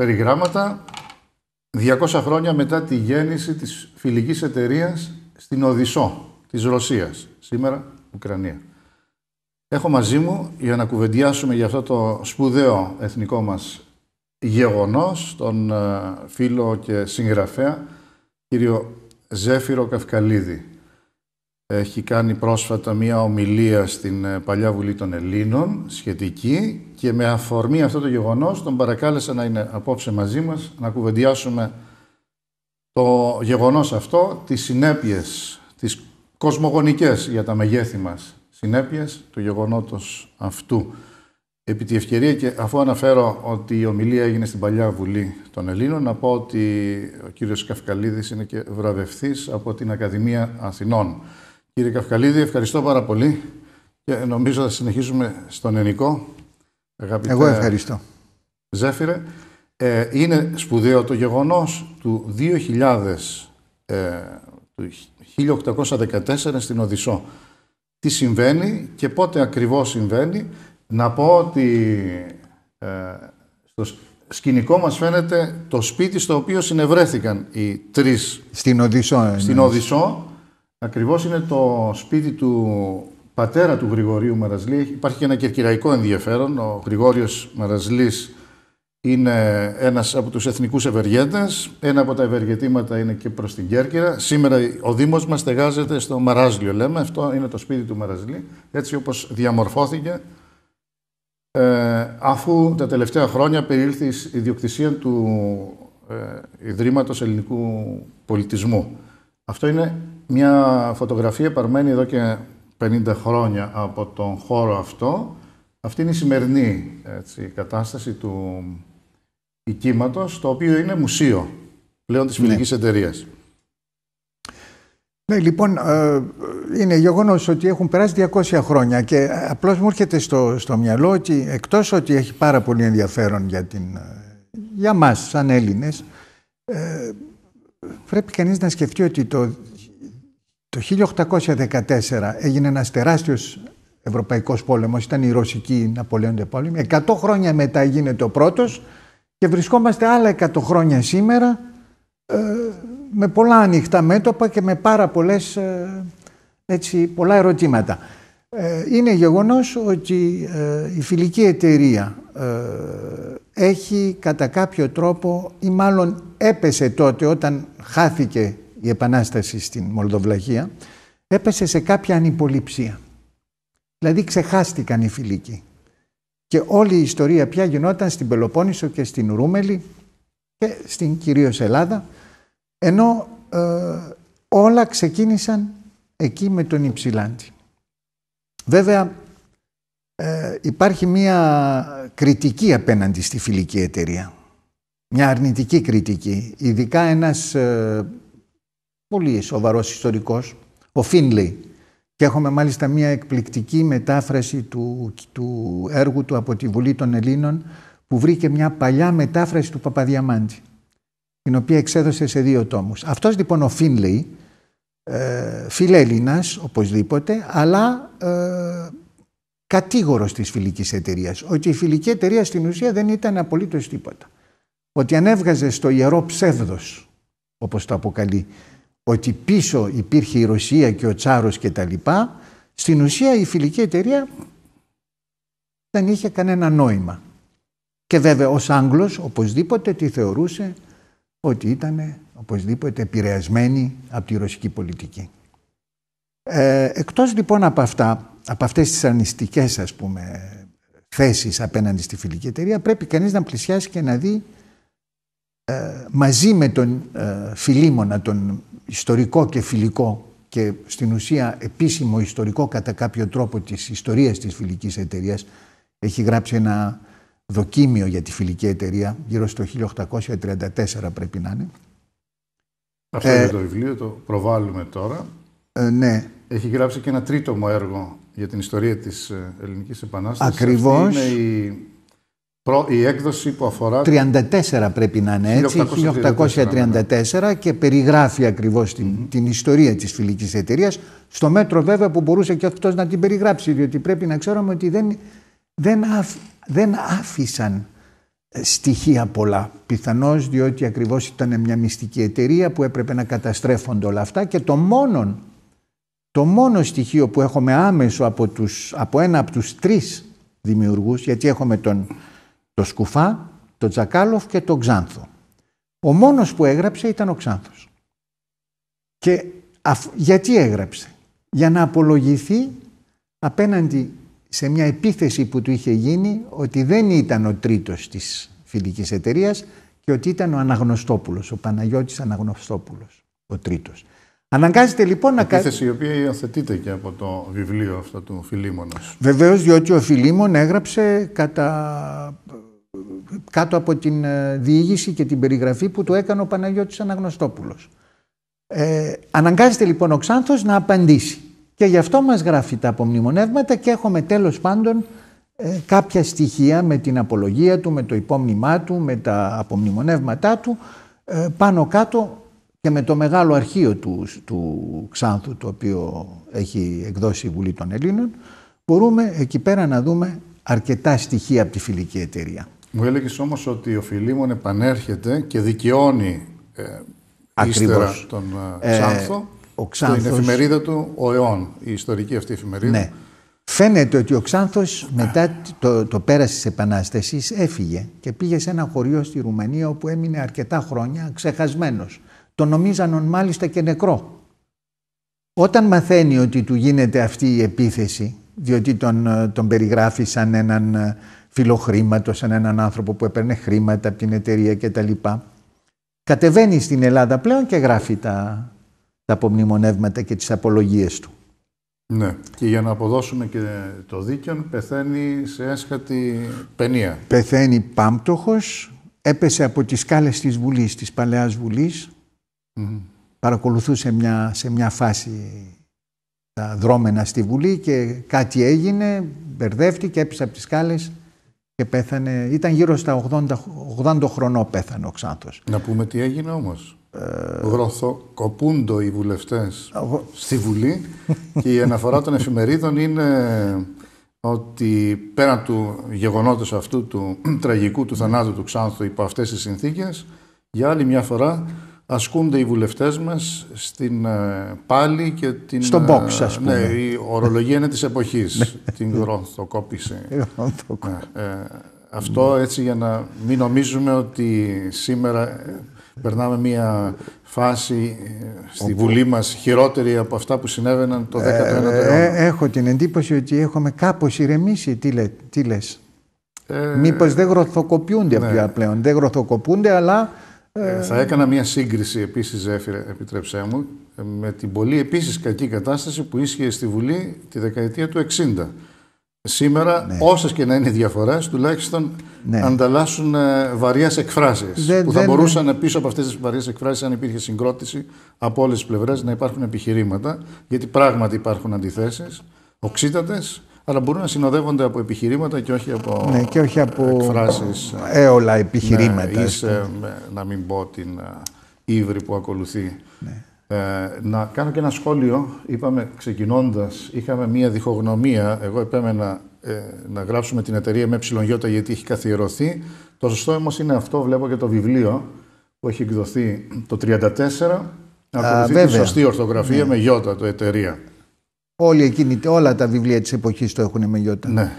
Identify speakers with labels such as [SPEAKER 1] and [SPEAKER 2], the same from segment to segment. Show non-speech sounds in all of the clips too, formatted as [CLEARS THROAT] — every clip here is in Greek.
[SPEAKER 1] περιγράμματα 200 χρόνια μετά τη γέννηση της φιλικής εταιρείας στην Οδυσσό της Ρωσίας, σήμερα Ουκρανία. Έχω μαζί μου για να κουβεντιάσουμε για αυτό το σπουδαίο εθνικό μας γεγονός τον ε, φίλο και συγγραφέα κύριο Ζέφυρο Καυκαλίδη έχει κάνει πρόσφατα μία ομιλία στην ε, Παλιά Βουλή των Ελλήνων σχετική και με αφορμή αυτό το γεγονός τον παρακάλεσα να είναι απόψε μαζί μας να κουβεντιάσουμε το γεγονός αυτό, τις συνέπειες, τις κοσμογονικές για τα μεγέθη μας συνέπειες του γεγονότος αυτού. Επί τη ευκαιρία και αφού αναφέρω ότι η ομιλία έγινε στην Παλιά Βουλή των Ελλήνων, να πω ότι ο κύριος Καυκαλίδης είναι και βραβευτής από την Ακαδημία Αθηνών. Κύριε Καυκαλίδη, ευχαριστώ πάρα πολύ και νομίζω θα συνεχίσουμε στον Ενικό. Εγώ ευχαριστώ. Ζέφυρε, ε, είναι σπουδαίο το γεγονός του 2000, ε, του 1814 στην Οδυσσό. Τι συμβαίνει και πότε ακριβώς συμβαίνει. Να πω ότι ε, στο σκηνικό μας φαίνεται το σπίτι στο οποίο συνευρέθηκαν οι τρεις.
[SPEAKER 2] Στην Οδυσσό. Στην
[SPEAKER 1] Οδυσσό Ακριβώς είναι το σπίτι του πατέρα του Γρηγορίου Μαραζλή. Υπάρχει και ένα κερκυραϊκό ενδιαφέρον. Ο Γρηγόριος Μαραζλής είναι ένας από τους εθνικούς ευεργέτες. Ένα από τα ευεργετήματα είναι και προς την Κέρκυρα. Σήμερα ο Δήμος μας στεγάζεται στο Μαράζλιο, λέμε. Αυτό είναι το σπίτι του Μαραζλή, έτσι όπως διαμορφώθηκε. Ε, αφού τα τελευταία χρόνια περίλθει η ιδιοκτησία του ε, Ιδρύματος Ελληνικού Πολιτισμού. Αυτό είναι μια φωτογραφία παρμένει εδώ και 50 χρόνια από τον χώρο αυτό. Αυτή είναι η σημερινή έτσι, κατάσταση του οικίματος, το οποίο είναι μουσείο πλέον της ναι. Φιλικής ναι. Εταιρείας.
[SPEAKER 2] Ναι, λοιπόν, ε, είναι γεγονός ότι έχουν περάσει 200 χρόνια και ε, απλώς μου έρχεται στο, στο μυαλό ότι εκτός ότι έχει πάρα πολύ ενδιαφέρον για, την, ε, για μας σαν Έλληνες, ε, πρέπει κανείς να σκεφτεί ότι το το 1814 έγινε ένας τεράστιος ευρωπαϊκός πόλεμος, ήταν η Ρωσική Ναπολέοντα πόλεμη. Εκατό χρόνια μετά γίνεται ο πρώτος και βρισκόμαστε άλλα εκατό χρόνια σήμερα ε, με πολλά ανοιχτά μέτωπα και με πάρα πολλές, ε, έτσι, πολλά ερωτήματα. Ε, είναι γεγονός ότι η φιλική εταιρεία έχει κατά κάποιο τρόπο ή μάλλον έπεσε τότε όταν χάθηκε η Επανάσταση στην Μολδοβλαχία, έπεσε σε κάποια ανυποληψία. Δηλαδή ξεχάστηκαν οι φιλικοί. Και όλη η ιστορία πια γινόταν στην Πελοπόννησο και στην Ρούμελη και στην κυρίως Ελλάδα, ενώ ε, όλα ξεκίνησαν εκεί με τον Υψηλάντη. Βέβαια, ε, υπάρχει μία κριτική απέναντι στη φιλική εταιρεία. Μια αρνητική κριτική. Ειδικά ένας ε, πολύ σοβαρός ιστορικός, ο Φίνλεϊ. Και έχουμε μάλιστα μια εκπληκτική μετάφραση του, του έργου του από τη Βουλή των Ελλήνων που βρήκε μια παλιά μετάφραση του Παπαδιαμάντη, την οποία εξέδωσε σε δύο τόμους. Αυτός λοιπόν ο Φίνλεϊ, ε, φιλέλληνας οπωσδήποτε, αλλά ε, κατήγορος της φιλικής εταιρείας. ότι η φιλική εταιρεία στην ουσία δεν ήταν απολύτως τίποτα. Ότι ανέβγαζε στο ιερό ψεύδος, όπως το αποκαλεί ότι πίσω υπήρχε η Ρωσία και ο Τσάρος και τα λοιπά, στην ουσία η φιλική εταιρεία δεν είχε κανένα νόημα. Και βέβαια ως Άγγλος οπωσδήποτε τη θεωρούσε ότι ήταν οπωσδήποτε επηρεασμένη από τη ρωσική πολιτική. Ε, εκτός λοιπόν από αυτά, από αυτές τις αρνηστικές ας πούμε θέσεις απέναντι στη φιλική εταιρεία, πρέπει κανείς να πλησιάσει και να δει ε, μαζί με τον ε, Φιλίμωνα, τον ιστορικό και φιλικό και στην ουσία επίσημο ιστορικό κατά κάποιο τρόπο της ιστορίας της φιλικής εταιρείας. Έχει γράψει ένα δοκίμιο για τη φιλική εταιρεία γύρω στο 1834 πρέπει να είναι.
[SPEAKER 1] Αυτό είναι ε, το βιβλίο, το προβάλλουμε τώρα. Ε, ναι. Έχει γράψει και ένα τρίτο μου έργο για την ιστορία της ε, Ελληνικής Επανάστασης. Ακριβώς. είναι η η έκδοση που αφορά.
[SPEAKER 2] 34 πρέπει να είναι έτσι, 1834 και περιγράφει ακριβώς την, την ιστορία της φιλικής εταιρείας. Στο μέτρο βέβαια που μπορούσε και αυτός να την περιγράψει, διότι πρέπει να ξέρουμε ότι δεν, δεν, άφησαν ε, στοιχεία πολλά. Πιθανώς διότι ακριβώς ήταν μια μυστική εταιρεία που έπρεπε να καταστρέφονται όλα αυτά και το μόνο Το μόνο στοιχείο που έχουμε άμεσο από, τους, από ένα από τους τρεις δημιουργούς, γιατί έχουμε τον το Σκουφά, το Τζακάλοφ και το Ξάνθο. Ο μόνος που έγραψε ήταν ο Ξάνθος. Και γιατί έγραψε. Για να απολογηθεί απέναντι σε μια επίθεση που του είχε γίνει ότι δεν ήταν ο τρίτος της φιλικής εταιρείας και ότι ήταν ο Αναγνωστόπουλος, ο Παναγιώτης
[SPEAKER 1] Αναγνωστόπουλος, ο τρίτος. Αναγκάζεται λοιπόν να κάνει. Επίθεση η οποία υιοθετείται και από το βιβλίο αυτό του Φιλίμωνος.
[SPEAKER 2] Βεβαίως, διότι ο Φιλίμων έγραψε κατά κάτω από την ε, διήγηση και την περιγραφή που του έκανε ο Παναγιώτης Αναγνωστόπουλος. Ε, αναγκάζεται λοιπόν ο Ξάνθος να απαντήσει. Και γι' αυτό μας γράφει τα απομνημονεύματα και έχουμε τέλος πάντων ε, κάποια στοιχεία με την απολογία του, με το υπόμνημά του, με τα απομνημονεύματά του, ε, πάνω κάτω και με το μεγάλο αρχείο του, του Ξάνθου, το οποίο έχει εκδώσει η Βουλή των Ελλήνων, μπορούμε εκεί πέρα να δούμε αρκετά στοιχεία από τη φιλική εταιρεία.
[SPEAKER 1] Μου έλεγες όμως ότι ο Φιλίμων επανέρχεται και δικαιώνει ε, τον ε, ε, Ξάνθο. Ο εφημερίδα του Ο η ιστορική αυτή εφημερίδα. Ναι.
[SPEAKER 2] Φαίνεται ότι ο Ξάνθος μετά το, το πέρας της έφυγε και πήγε σε ένα χωριό στη Ρουμανία όπου έμεινε αρκετά χρόνια ξεχασμένος. το νομίζανον μάλιστα και νεκρό. Όταν μαθαίνει ότι του γίνεται αυτή η επίθεση, διότι τον, ε, τον περιγράφει σαν έναν ε, φιλοχρήματος, σαν έναν άνθρωπο που έπαιρνε χρήματα από την εταιρεία κτλ. Κατεβαίνει στην Ελλάδα πλέον και γράφει τα, τα απομνημονεύματα και τις απολογίες του. Ναι,
[SPEAKER 1] και για να αποδώσουμε και το δίκαιο, πεθαίνει σε έσχατη παινία.
[SPEAKER 2] Πεθαίνει πάμπτωχος. έπεσε από τις σκάλες της Βουλής, της Παλαιάς Βουλής. Παρακολουθούσε μια, σε μια φάση τα δρόμενα στη Βουλή και κάτι έγινε, μπερδεύτηκε, έπεσε από τις σκάλες και πέθανε, ήταν γύρω στα 80, 80 χρονών πέθανε ο Ξάνθος.
[SPEAKER 1] Να πούμε τι έγινε όμως. Ε... Γροθοκοπούντο οι βουλευτές στη Βουλή και η αναφορά των εφημερίδων είναι ότι πέραν του γεγονότος αυτού του [CLEARS THROAT] τραγικού του θανάτου του Ξάνθου υπό αυτές τις συνθήκες για άλλη μια φορά ασκούνται οι βουλευτές μας στην ε, πάλι και την... Στον ε, box, ας ναι, πούμε. Ναι, η ορολογία είναι της εποχής. [LAUGHS] Ναι. την γρονθοκόπηση. ναι, ε, αυτό έτσι για να μην νομίζουμε ότι σήμερα ε, περνάμε μια φάση στη Βουλή μας χειρότερη από αυτά που συνέβαιναν το 19ο αιώνα.
[SPEAKER 2] έχω την εντύπωση ότι έχουμε κάπως ηρεμήσει. Τι, λέ, τι λες. Ε, Μήπως δεν γροθοκοπιούνται ναι. πλέον. Δεν γροθοκοπούνται αλλά
[SPEAKER 1] ε, ε, θα έκανα μια σύγκριση επίσης, Ζέφυρε, επιτρέψέ μου, με την πολύ επίσης κακή κατάσταση που ίσχυε στη Βουλή τη δεκαετία του 60. Σήμερα, ναι. όσες και να είναι οι διαφορές, τουλάχιστον ναι. ανταλλάσσουν ε, βαριές εκφράσεις. Που θα μπορούσαν ναι. πίσω από αυτές τις βαριές εκφράσεις, αν υπήρχε συγκρότηση από όλες τις πλευρές, να υπάρχουν επιχειρήματα. Γιατί πράγματι υπάρχουν αντιθέσεις, οξύτατες, αλλά μπορούν να συνοδεύονται από επιχειρήματα και όχι από, ναι, και όχι
[SPEAKER 2] από εκφράσεις, ε, έολα ναι, επιχειρήματα.
[SPEAKER 1] Ναι, να μην πω την ε, ύβρη που ακολουθεί. Ναι. Ε, να κάνω και ένα σχόλιο. Είπαμε ξεκινώντας, είχαμε μία διχογνωμία. Εγώ επέμενα να γράψουμε την εταιρεία με γιώτα γιατί έχει καθιερωθεί. Το σωστό όμως είναι αυτό, βλέπω και το βιβλίο που έχει εκδοθεί το 34 να ακολουθεί τη σωστή ορθογραφία ναι. με γιώτα το εταιρεία. Όλη εκείνη, όλα τα βιβλία της εποχής το έχουν με γιώτα. Ναι.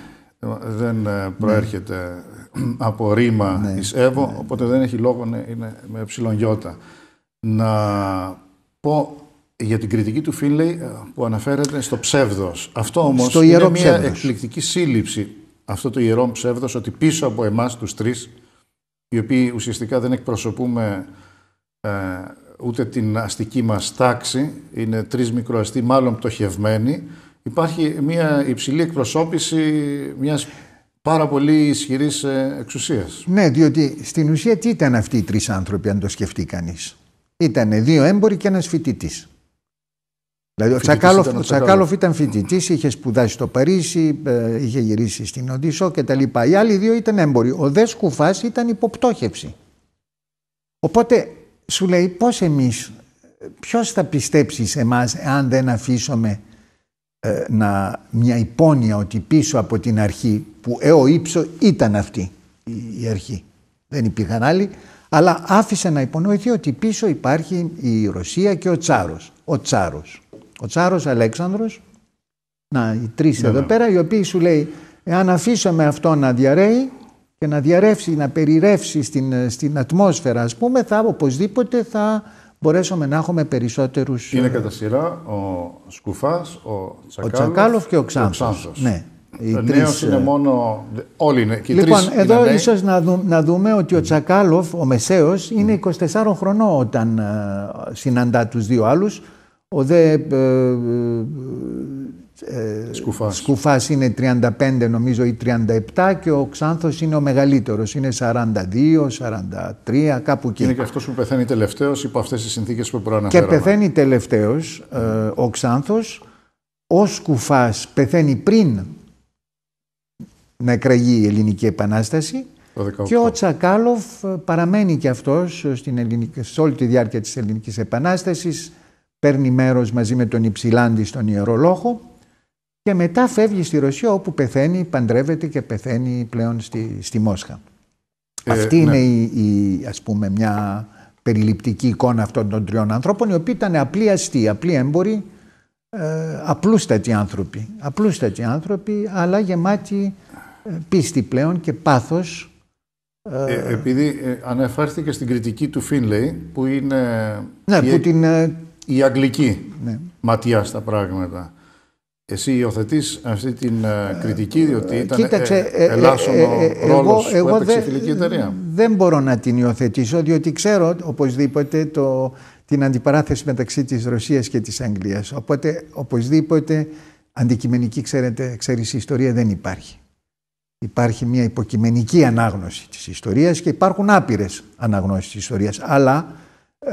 [SPEAKER 1] Δεν ε, προέρχεται ναι. από ρήμα ναι. εις Εύω, ναι. οπότε δεν έχει λόγο να είναι με ψηλόν γιώτα. Να πω για την κριτική του φίλη ε, που αναφέρεται στο ψεύδος. Αυτό όμως στο είναι μια εκπληκτική σύλληψη. Αυτό το ιερό ψεύδος ότι πίσω από εμάς τους τρεις, οι οποίοι ουσιαστικά δεν εκπροσωπούμε ε, ούτε την αστική μας τάξη, είναι τρεις μικροαστοί μάλλον πτωχευμένοι. Υπάρχει μια υψηλή εκπροσώπηση μιας πάρα πολύ ισχυρής ε, εξουσίας.
[SPEAKER 2] Ναι, διότι στην ουσία τι ήταν αυτοί οι τρεις άνθρωποι αν το σκεφτεί κανείς. Ήταν δύο έμποροι και ένας φοιτητής. Δηλαδή ο Τσακάλοφ ήταν, ο φοιτητής, είχε σπουδάσει στο Παρίσι, ε, είχε γυρίσει στην Οντίσο κτλ. Οι άλλοι δύο ήταν έμποροι. Ο Δες Σκουφάς ήταν υποπτώχευση. Οπότε σου λέει πώς εμείς, ποιος θα πιστέψει σε εμάς αν δεν αφήσουμε ε, να, μια υπόνοια ότι πίσω από την αρχή που έω ε, ύψος ήταν αυτή η, αρχή. Δεν υπήρχαν άλλοι, αλλά άφησε να υπονοηθεί ότι πίσω υπάρχει η Ρωσία και ο Τσάρος. Ο Τσάρος. Ο Τσάρος Αλέξανδρος, να, οι τρεις ναι, εδώ ναι. πέρα, οι οποίοι σου λέει, εάν αφήσουμε αυτό να διαρρέει, και να διαρρεύσει, να περιρρεύσει στην, ε, στην ατμόσφαιρα, ας πούμε, θα οπωσδήποτε θα μπορέσουμε να έχουμε περισσότερους... Είναι ε,
[SPEAKER 1] κατά σειρά ο Σκουφάς, ο Τσακάλοφ, ο
[SPEAKER 2] και ο Ξάνθος. Ο νέο Ναι.
[SPEAKER 1] Ε, τρεις... είναι μόνο... Όλοι είναι και Λοιπόν, τρεις εδώ είναι ίσως
[SPEAKER 2] να, να δούμε ότι ο Τσακάλοφ, ο Μεσαίος, είναι 24 χρονών όταν συναντά τους δύο άλλους. Ο δε ε, Σκουφάς. είναι 35 νομίζω ή 37 και ο Ξάνθος είναι ο μεγαλύτερος, είναι 42, 43, κάπου εκεί.
[SPEAKER 1] Είναι και αυτός που πεθαίνει τελευταίος υπό αυτές τις συνθήκες που προαναφέραμε. Και
[SPEAKER 2] πεθαίνει τελευταίος ε, ο Ξάνθος, ο Σκουφάς πεθαίνει πριν να εκραγεί η Ελληνική Επανάσταση και ο Τσακάλοφ ε, παραμένει και αυτός στην ελληνική, σε όλη τη διάρκεια της Ελληνικής Επανάστασης, παίρνει μέρος μαζί με τον Υψηλάντη στον Ιερολόχο και μετά φεύγει στη Ρωσία όπου πεθαίνει, παντρεύεται και πεθαίνει πλέον στη, στη Μόσχα. Ε, Αυτή είναι ναι. η, ας πούμε μια περιληπτική εικόνα αυτών των τριών ανθρώπων οι οποίοι ήταν απλοί αστεί, απλοί έμποροι, ε, απλούστατοι άνθρωποι. Απλούστατοι άνθρωποι αλλά γεμάτοι ε, πίστη πλέον και πάθος.
[SPEAKER 1] Ε, επειδή ε, αναφέρθηκε στην κριτική του Φίνλεϊ που είναι ναι, η, που την, η αγγλική ναι. ματιά στα πράγματα. Εσύ υιοθετείς αυτή την ε, κριτική, ε, διότι ήταν Κοίταξε, ε, ε ελάσσονο ρόλος εγώ, που έπαιξε η εταιρεία.
[SPEAKER 2] Δεν μπορώ να την υιοθετήσω, διότι ξέρω οπωσδήποτε το, την αντιπαράθεση μεταξύ της Ρωσίας και της Αγγλίας. Οπότε, οπωσδήποτε, αντικειμενική, ξέρετε, ξέρεις, η ιστορία δεν υπάρχει. Υπάρχει μια υποκειμενική ανάγνωση της ιστορίας και υπάρχουν άπειρες αναγνώσεις της ιστορίας. Αλλά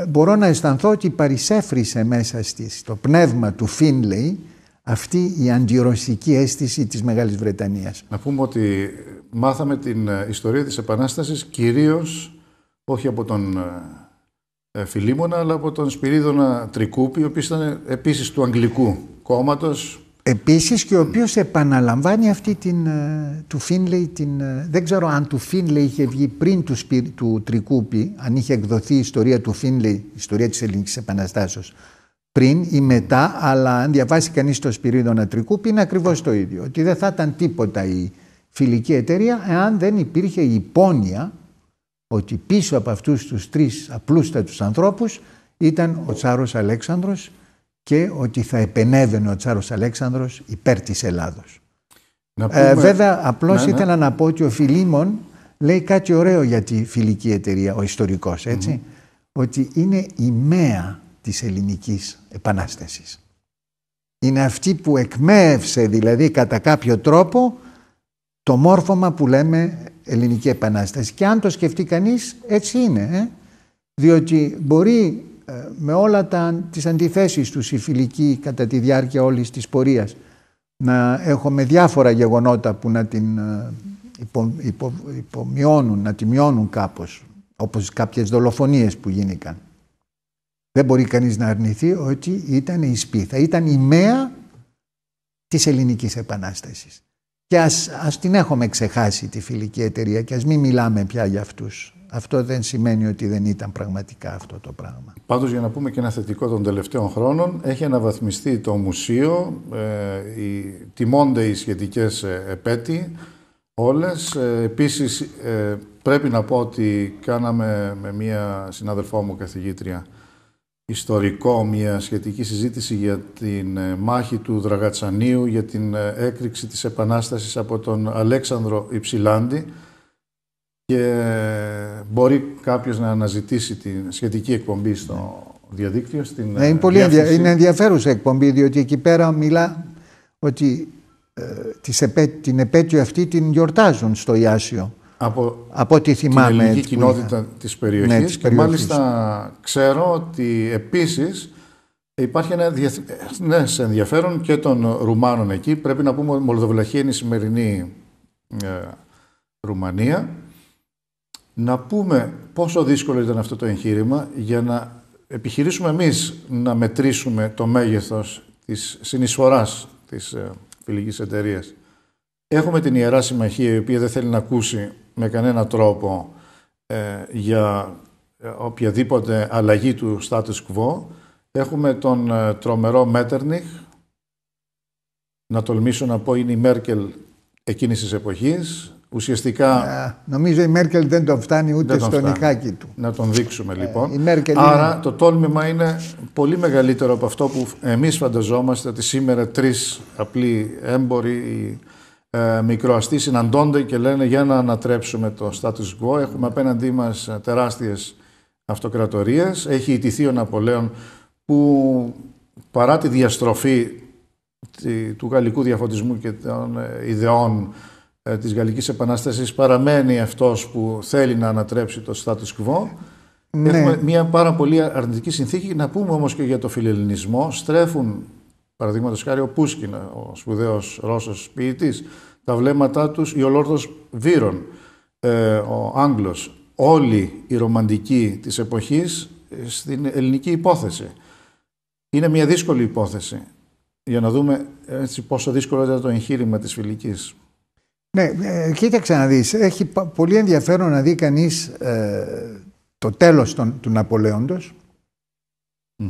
[SPEAKER 2] μπορώ να αισθανθώ ότι παρισέφρισε μέσα στη, στο πνεύμα του Φίνλεϊ αυτή η
[SPEAKER 1] αντιρωσική αίσθηση της Μεγάλης Βρετανίας. Να πούμε ότι μάθαμε την ε, ιστορία της Επανάστασης κυρίως όχι από τον ε, ε, Φιλίμωνα αλλά από τον Σπυρίδωνα Τρικούπη ο οποίος ήταν επίσης του Αγγλικού κόμματος.
[SPEAKER 2] Επίσης και ο οποίος επαναλαμβάνει αυτή την, του Φίνλεϊ, την, δεν ξέρω αν του Φίνλεϊ είχε βγει πριν του, του Τρικούπη, αν είχε εκδοθεί η ιστορία του Φίνλεϊ, η ιστορία της Ελληνικής Επαναστάσεως, πριν ή μετά, αλλά αν διαβάσει κανείς το Σπυρίδο Νατρικού, είναι ακριβώς το ίδιο. Ότι δεν θα ήταν τίποτα η φιλική εταιρεία εάν δεν υπήρχε η υπόνοια ότι πίσω από αυτούς τους τρεις απλούστατους ανθρώπους ήταν ο Τσάρος Αλέξανδρος και ότι θα επενέβαινε ο Τσάρος Αλέξανδρος υπέρ της Ελλάδος. ε, βέβαια, απλώς ναι. ήθελα να πω ότι ο Φιλίμων λέει κάτι ωραίο για τη φιλική εταιρεία, ο ιστορικός, ότι είναι η μέα της ελληνικής επανάστασης. Είναι αυτή που εκμέευσε δηλαδή κατά κάποιο τρόπο το μόρφωμα που λέμε ελληνική επανάσταση. Και αν το σκεφτεί κανείς έτσι είναι. Ε? Διότι μπορεί ε, με όλα τα, τις αντιθέσεις τους η φιλική κατά τη διάρκεια όλης της πορείας να έχουμε διάφορα γεγονότα που να την ε, υπο, υπομειώνουν, να τη μειώνουν κάπως όπως κάποιες δολοφονίες που γίνηκαν δεν μπορεί κανείς να αρνηθεί ότι ήταν η σπίθα, ήταν η μέα της ελληνικής επανάστασης. Και ας, ας την έχουμε ξεχάσει τη φιλική εταιρεία και ας μην μιλάμε πια για αυτούς. Αυτό δεν σημαίνει ότι δεν ήταν πραγματικά αυτό το πράγμα.
[SPEAKER 1] Πάντως για να πούμε και ένα θετικό των τελευταίων χρόνων, έχει αναβαθμιστεί το μουσείο, ε, τιμώνται οι σχετικές ε, επέτη όλες. Ε, επίσης ε, πρέπει να πω ότι κάναμε με μία συνάδελφό μου καθηγήτρια ιστορικό, μια σχετική συζήτηση για την ε, μάχη του Δραγατσανίου, για την ε, έκρηξη της Επανάστασης από τον Αλέξανδρο Υψηλάντη και ε, μπορεί κάποιος να αναζητήσει τη σχετική εκπομπή στο διαδίκτυο. Ναι, είναι, πολύ
[SPEAKER 2] ενδιαφέρουσα εκπομπή, διότι εκεί πέρα μιλά ότι την επέτειο αυτή την γιορτάζουν στο Ιάσιο από, από ό,τι θυμάμαι. Την ελληνική κοινότητα της
[SPEAKER 1] περιοχής, ναι, και μάλιστα ξέρω ότι επίσης Υπάρχει ένα διεθ... Ε, ναι, ενδιαφέρον και των Ρουμάνων εκεί. Πρέπει να πούμε ότι Μολδοβλαχία είναι η σημερινή ε, Ρουμανία. Να πούμε πόσο δύσκολο ήταν αυτό το εγχείρημα για να επιχειρήσουμε εμείς να μετρήσουμε το μέγεθος της συνεισφοράς της ε, φιλικής Έχουμε την Ιερά Συμμαχία η οποία δεν θέλει να ακούσει με κανένα τρόπο ε, για ε, οποιαδήποτε αλλαγή του status quo. Έχουμε τον ε, τρομερό Μέτερνιχ, να τολμήσω να πω είναι η Μέρκελ εκείνης της εποχής. Ουσιαστικά...
[SPEAKER 2] Ε, νομίζω η Μέρκελ δεν τον φτάνει ούτε τον στον
[SPEAKER 1] του. Να τον δείξουμε λοιπόν. Άρα το τόλμημα είναι πολύ μεγαλύτερο από αυτό που εμείς φανταζόμαστε ότι σήμερα τρεις απλοί έμποροι ε, συναντώνται και λένε για να ανατρέψουμε το status quo. Έχουμε απέναντί μας ε, τεράστιες αυτοκρατορίες. Έχει ιτηθεί ο Ναπολέον που παρά τη διαστροφή του γαλλικού διαφωτισμού και των ε, ιδεών ε, της Γαλλικής Επανάστασης παραμένει αυτός που θέλει να ανατρέψει το status quo. Ναι. Έχουμε μια πάρα πολύ αρνητική συνθήκη. Να πούμε όμως και για το φιλελληνισμό. Στρέφουν Παραδείγματος χάρη ο Πούσκινα, ο σπουδαίος Ρώσος ποιητής, τα βλέμματά τους, η Ολόρθος βίρον ε, ο Άγγλος, όλη η ρομαντική της εποχής ε, στην ελληνική υπόθεση. Είναι μια δύσκολη υπόθεση για να δούμε έτσι, πόσο δύσκολο ήταν το εγχείρημα της φιλικής.
[SPEAKER 2] Ναι, ε, κοίταξε να δεις. Έχει πολύ ενδιαφέρον να δει κανείς ε, το τέλος του Ναπολέοντος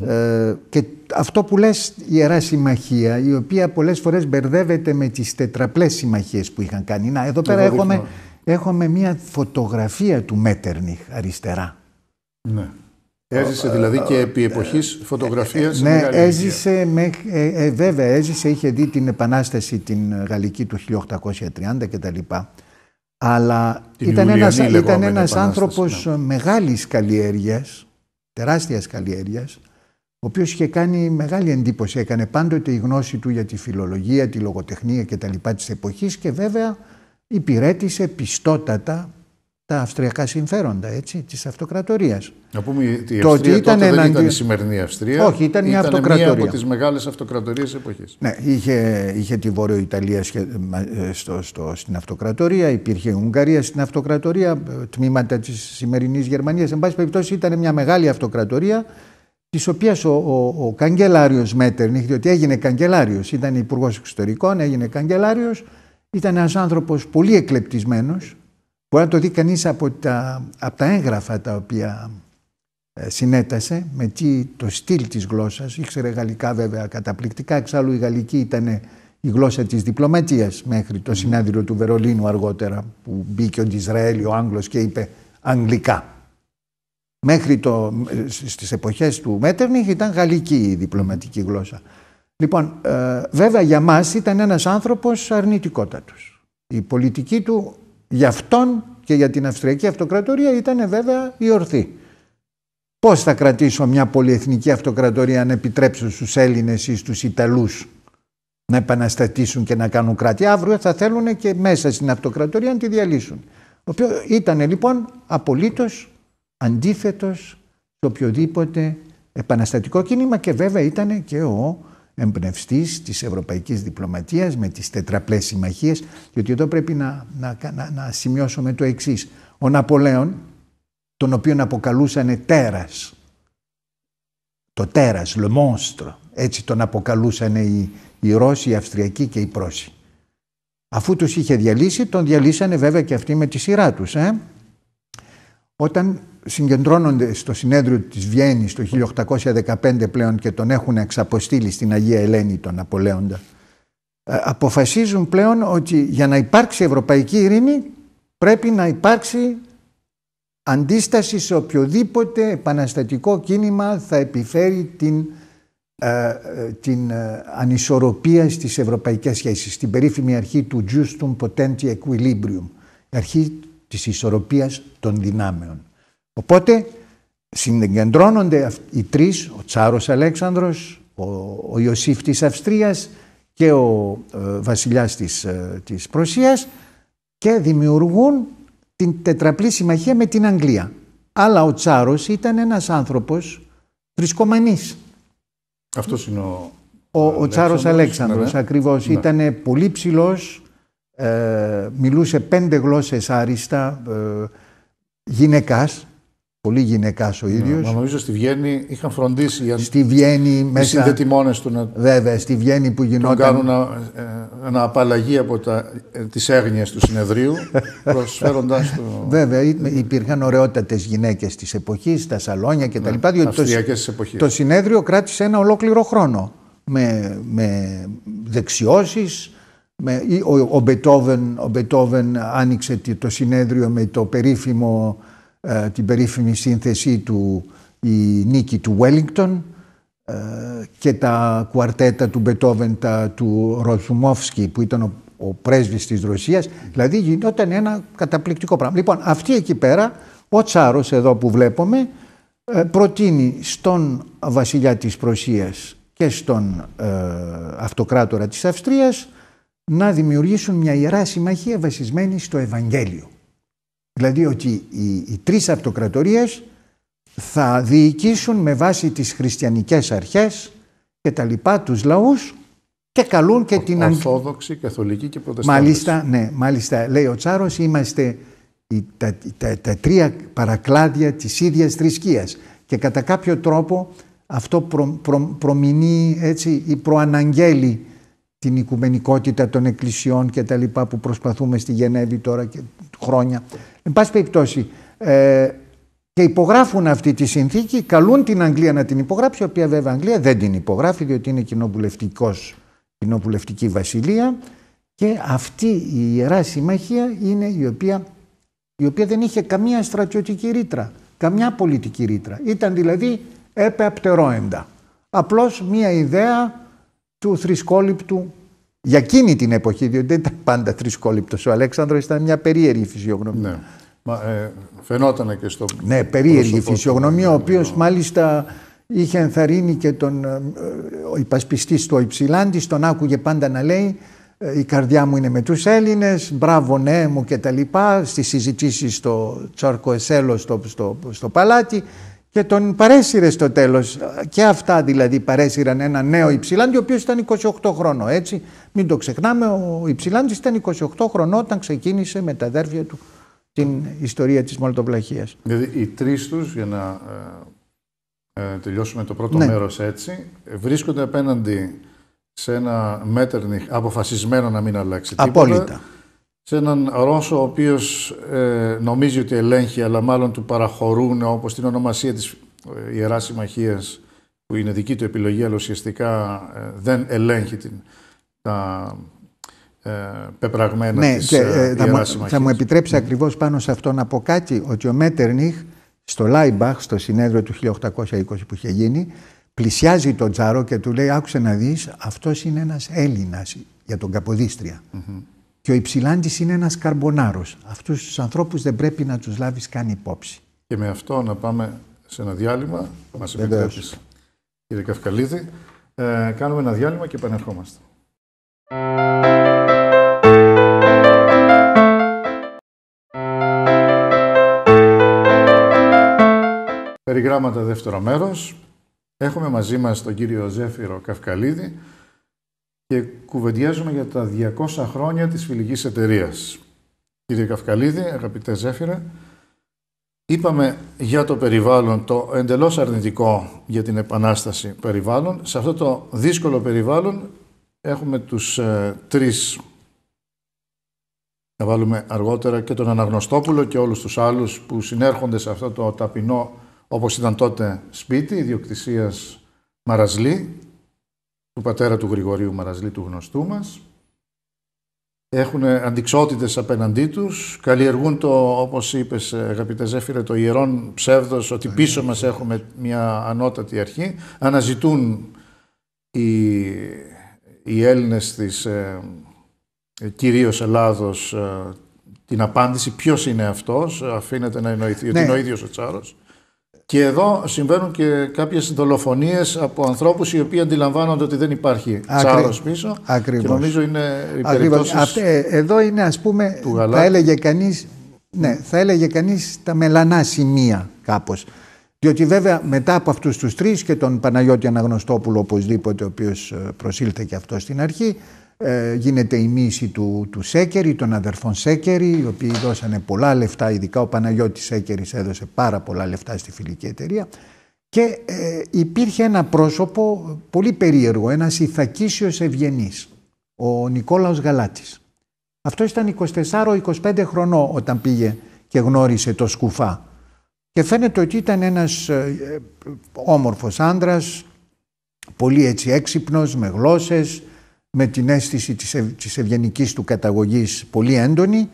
[SPEAKER 2] ε, και αυτό που λες Ιερά Συμμαχία, η οποία πολλές φορές μπερδεύεται με τις τετραπλές συμμαχίες που είχαν κάνει. Να, εδώ πέρα έχουμε, έχουμε μια φωτογραφία του Μέτερνιχ αριστερά.
[SPEAKER 1] Ναι. Έζησε ε, δηλαδή ε, και επί εποχής φωτογραφίας. Ναι, έζησε,
[SPEAKER 2] με, βέβαια έζησε, είχε δει την επανάσταση την γαλλική του 1830 και Αλλά την ήταν ένας, ήταν ένας άνθρωπος ναι. μεγάλης καλλιέργειας, τεράστιας καλλιέργειας, ο οποίος είχε κάνει μεγάλη εντύπωση. Έκανε πάντοτε η γνώση του για τη φιλολογία, τη λογοτεχνία και τα λοιπά της εποχής και βέβαια υπηρέτησε πιστότατα τα αυστριακά συμφέροντα έτσι, της αυτοκρατορίας.
[SPEAKER 1] Να πούμε ότι η Αυστρία τότε δεν ήταν η σημερινή Αυστρία. Όχι, ήταν, ήταν αυτοκρατορία. μία από τις μεγάλες αυτοκρατορίες εποχής.
[SPEAKER 2] Ναι, είχε, είχε τη Βόρειο Ιταλία ε, στο, στο, στην αυτοκρατορία, υπήρχε η Ουγγαρία στην αυτοκρατορία, ε, τμήματα της σημερινής Γερμανίας. Εν πάση περιπτώσει ήταν μια μεγάλη αυτοκρατορία Της οποίας ο, ο, ο καγκελάριος Μέτερνιχ, διότι έγινε καγκελάριος, ήταν υπουργός εξωτερικών, έγινε καγκελάριος. ήταν ένας άνθρωπος πολύ εκλεπτισμένος, μπορεί να το δει κανείς από τα, από τα έγγραφα τα οποία ε, συνέτασε, με τι, το στυλ της γλώσσας, ήξερε γαλλικά βέβαια καταπληκτικά, εξάλλου η γαλλική ήταν η γλώσσα της διπλωματίας μέχρι το συνέδριο του Βερολίνου αργότερα που μπήκε ο Ισραήλ, ο Άγγλος και είπε «Αγγλικά». Μέχρι το, στις εποχές του Μέτερνιχ ήταν γαλλική η διπλωματική γλώσσα. Λοιπόν, ε, βέβαια για μας ήταν ένας άνθρωπος αρνητικότατος. Η πολιτική του για αυτόν και για την Αυστριακή Αυτοκρατορία ήταν βέβαια η ορθή. Πώς θα κρατήσω μια πολυεθνική αυτοκρατορία αν επιτρέψω στους Έλληνες ή στους Ιταλούς να επαναστατήσουν και να κάνουν κράτη. Αύριο θα θέλουν και μέσα στην αυτοκρατορία να τη διαλύσουν. Το οποίο ήταν λοιπόν απολύτως αντίθετος σε οποιοδήποτε επαναστατικό κίνημα και βέβαια ήταν και ο εμπνευστής της ευρωπαϊκής διπλωματίας με τις τετραπλές συμμαχίες γιατί εδώ πρέπει να, να, να, να σημειώσουμε το εξής. Ο Ναπολέον, τον οποίον αποκαλούσαν τέρας, το τέρας, le monstre, έτσι τον αποκαλούσαν οι, οι Ρώσοι, οι Αυστριακοί και οι Πρόσοι Αφού τους είχε διαλύσει, τον διαλύσανε βέβαια και αυτοί με τη σειρά τους. Ε? Όταν συγκεντρώνονται στο συνέδριο της Βιέννης το 1815 πλέον και τον έχουν εξαποστείλει στην Αγία Ελένη τον Απολέοντα ε, αποφασίζουν πλέον ότι για να υπάρξει ευρωπαϊκή ειρήνη πρέπει να υπάρξει αντίσταση σε οποιοδήποτε επαναστατικό κίνημα θα επιφέρει την, ε, ε την ε, ανισορροπία στις ευρωπαϊκές σχέσεις. Την περίφημη αρχή του «justum potenti equilibrium», αρχή της ισορροπίας των δυνάμεων. Οπότε συγκεντρώνονται οι τρεις, ο Τσάρος Αλέξανδρος, ο, ο Ιωσήφ της Αυστρίας και ο ε, βασιλιάς της, ε, της Προσίας και δημιουργούν την τετραπλή συμμαχία με την Αγγλία. Αλλά ο Τσάρος ήταν ένας άνθρωπος θρησκομανής.
[SPEAKER 1] Αυτός είναι ο...
[SPEAKER 2] Ο, ο, ο Τσάρος ναι, ναι. Αλέξανδρος ακριβώς. Ναι. Ήταν πολύ ψηλός, ε, μιλούσε πέντε γλώσσες άριστα, ε, γυναικάς, πολύ γυναικάς ο ίδιο. Ναι,
[SPEAKER 1] νομίζω στη Βιέννη είχαν φροντίσει για στη Βιέννη, οι συνδετημόνες
[SPEAKER 2] του να. Βέβαια, στη Βιέννη που γινόταν. Να κάνουν
[SPEAKER 1] ε, αναπαλλαγή από τα, ε, τις έγνοιες του συνεδρίου, [LAUGHS] προσφέροντας το... Βέβαια,
[SPEAKER 2] υπήρχαν ωραιότατες γυναίκες της εποχής, τα σαλόνια κτλ. Ναι, το, συνέδριο κράτησε ένα ολόκληρο χρόνο. Με, με δεξιώσεις, με, ο, ο, ο Μπετόβεν άνοιξε το συνέδριο με το περίφημο ε, την περίφημη σύνθεσή του η νίκη του Wellington ε, και τα κουαρτέτα του Μπετόβεντα του Ροσουμόφσκι που ήταν ο, ο πρέσβης της Ρωσίας. Δηλαδή γινόταν ένα καταπληκτικό πράγμα. Λοιπόν, αυτή εκεί πέρα, ο Τσάρος εδώ που βλέπουμε, ε, προτείνει στον βασιλιά της Προσίας και στον αυτοκράτορα της Αυστρίας να δημιουργήσουν μια ιερά συμμαχία βασισμένη στο Ευαγγέλιο. Δηλαδή ότι οι, οι τρεις αυτοκρατορίες θα διοικήσουν με βάση τις χριστιανικές αρχές και τα λοιπά τους λαούς και καλούν και Ο, την... Ορθόδοξη,
[SPEAKER 1] καθολική και προτεσταντική. Μάλιστα,
[SPEAKER 2] ναι, μάλιστα. Λέει ο Τσάρος, είμαστε οι, τα, τρία παρακλάδια της ίδιας θρησκείας και κατά κάποιο τρόπο αυτό προ, προμηνεί έτσι ή προαναγγέλει την οικουμενικότητα των εκκλησιών και τα λοιπά που προσπαθούμε στη Γενέβη τώρα και χρόνια Εν πάση περιπτώσει, ε, και υπογράφουν αυτή τη συνθήκη, καλούν την Αγγλία να την υπογράψει, η οποία βέβαια Αγγλία δεν την υπογράφει, διότι είναι κοινοβουλευτικός, κοινοβουλευτική βασιλεία. Και αυτή η Ιερά Συμμαχία είναι η οποία, η οποία δεν είχε καμία στρατιωτική ρήτρα, καμιά πολιτική ρήτρα. Ήταν δηλαδή έπεπτερόεντα. Απλώς μία ιδέα του θρησκόληπτου για εκείνη την εποχή, διότι δεν ήταν πάντα θρησκόληπτος Ο Αλέξανδρος ήταν μια περίεργη φυσιογνωμία. Ναι.
[SPEAKER 1] Μα, ε, φαινόταν και στο Ναι, περίεργη
[SPEAKER 2] φυσιογνωμία, ναι, ο οποίος ναι. μάλιστα είχε ενθαρρύνει και τον ε, ε ο υπασπιστής του Ιψηλάντη, τον άκουγε πάντα να λέει «Ε, η καρδιά μου είναι με τους Έλληνες, μπράβο ναι μου και τα λοιπά, στο Τσαρκοεσέλο στο, στο παλάτι και τον παρέσυρε στο τέλος. Και αυτά δηλαδή παρέσυραν ένα νέο Υψηλάντη, ο οποίος ήταν 28 χρόνο, έτσι. Μην το ξεχνάμε, ο Υψηλάντης ήταν 28 χρονών όταν ξεκίνησε με τα αδέρφια του την ιστορία της Μολτοβλαχίας.
[SPEAKER 1] Δηλαδή οι τρεις τους, για να ε, ε, τελειώσουμε το πρώτο ναι. μέρος έτσι, βρίσκονται απέναντι σε ένα Μέτερνιχ αποφασισμένο να μην αλλάξει τίποτα. Απόλυτα σε έναν Ρώσο ο οποίος ε, νομίζει ότι ελέγχει, αλλά μάλλον του παραχωρούν όπως την ονομασία της ε, Ιεράς Συμμαχίας που είναι δική του επιλογή, αλλά ουσιαστικά ε, δεν ελέγχει την, τα πεπραγμένα ναι, της και, ε, θα, μου, θα μου
[SPEAKER 2] επιτρέψει mm. ακριβώς πάνω σε αυτό να πω κάτι, ότι ο Μέτερνιχ στο Λάιμπαχ, στο συνέδριο του 1820 που είχε γίνει, πλησιάζει τον Τζαρό και του λέει «Άκουσε να δεις, αυτός είναι ένας Έλληνας για τον καποδιστρια και ο υψηλάντης είναι ένας καρμπονάρος. Αυτούς τους ανθρώπους δεν πρέπει να τους
[SPEAKER 1] λάβεις καν υπόψη. Και με αυτό να πάμε σε ένα διάλειμμα. Μας επιτρέπει, κύριε Καυκαλίδη. Ε, κάνουμε ένα διάλειμμα και επανερχόμαστε. Περιγράμματα δεύτερο μέρος. Έχουμε μαζί μας τον κύριο Ζέφυρο Καυκαλίδη, και κουβεντιάζουμε για τα 200 χρόνια της φιλικής εταιρείας. Κύριε Καυκαλίδη, αγαπητέ Ζέφυρα, είπαμε για το περιβάλλον, το εντελώς αρνητικό για την επανάσταση περιβάλλον. Σε αυτό το δύσκολο περιβάλλον έχουμε τους ε, τρεις, θα βάλουμε αργότερα και τον Αναγνωστόπουλο και όλους τους άλλους που συνέρχονται σε αυτό το ταπεινό, όπως ήταν τότε σπίτι, ιδιοκτησίας Μαρασλή, του πατέρα του Γρηγορίου Μαραζλή, του γνωστού μας. Έχουν αντικσότητες απέναντί τους, καλλιεργούν το, όπως είπες αγαπητέ Ζέφυρε, το ιερόν ψεύδος ότι πίσω μας έχουμε μια ανώτατη αρχή. Αναζητούν οι, οι Έλληνες της ε, κυρίως Ελλάδος ε, την απάντηση ποιος είναι αυτός, αφήνεται να εννοηθεί ναι. είναι ο ίδιος ο Τσάρος. Και εδώ συμβαίνουν και κάποιες δολοφονίες από ανθρώπους οι οποίοι αντιλαμβάνονται ότι δεν υπάρχει Ακρι... πίσω Ακριβώς. και νομίζω είναι οι
[SPEAKER 2] ε, Εδώ είναι ας πούμε, θα έλεγε, κανείς, ναι, θα έλεγε κανείς τα μελανά σημεία κάπως. Διότι βέβαια μετά από αυτούς τους τρεις και τον Παναγιώτη Αναγνωστόπουλο οπωσδήποτε ο οποίος ε, προσήλθε και αυτό στην αρχή ε, γίνεται η μίση του, του Σέκερη, των αδερφών Σέκερη, οι οποίοι δώσανε πολλά λεφτά, ειδικά ο Παναγιώτης Σέκερης έδωσε πάρα πολλά λεφτά στη φιλική εταιρεία και ε, υπήρχε ένα πρόσωπο πολύ περίεργο, ένας Ιθακίσιος Ευγενής, ο Νικόλαος Γαλάτης. Αυτό ήταν 24-25 χρονών όταν πήγε και γνώρισε το Σκουφά. Και φαίνεται ότι ήταν ένας ε, ε, όμορφος άντρας, πολύ έτσι έξυπνος, με γλώσσες, με την αίσθηση της, ευ, ευγενικής του καταγωγής πολύ έντονη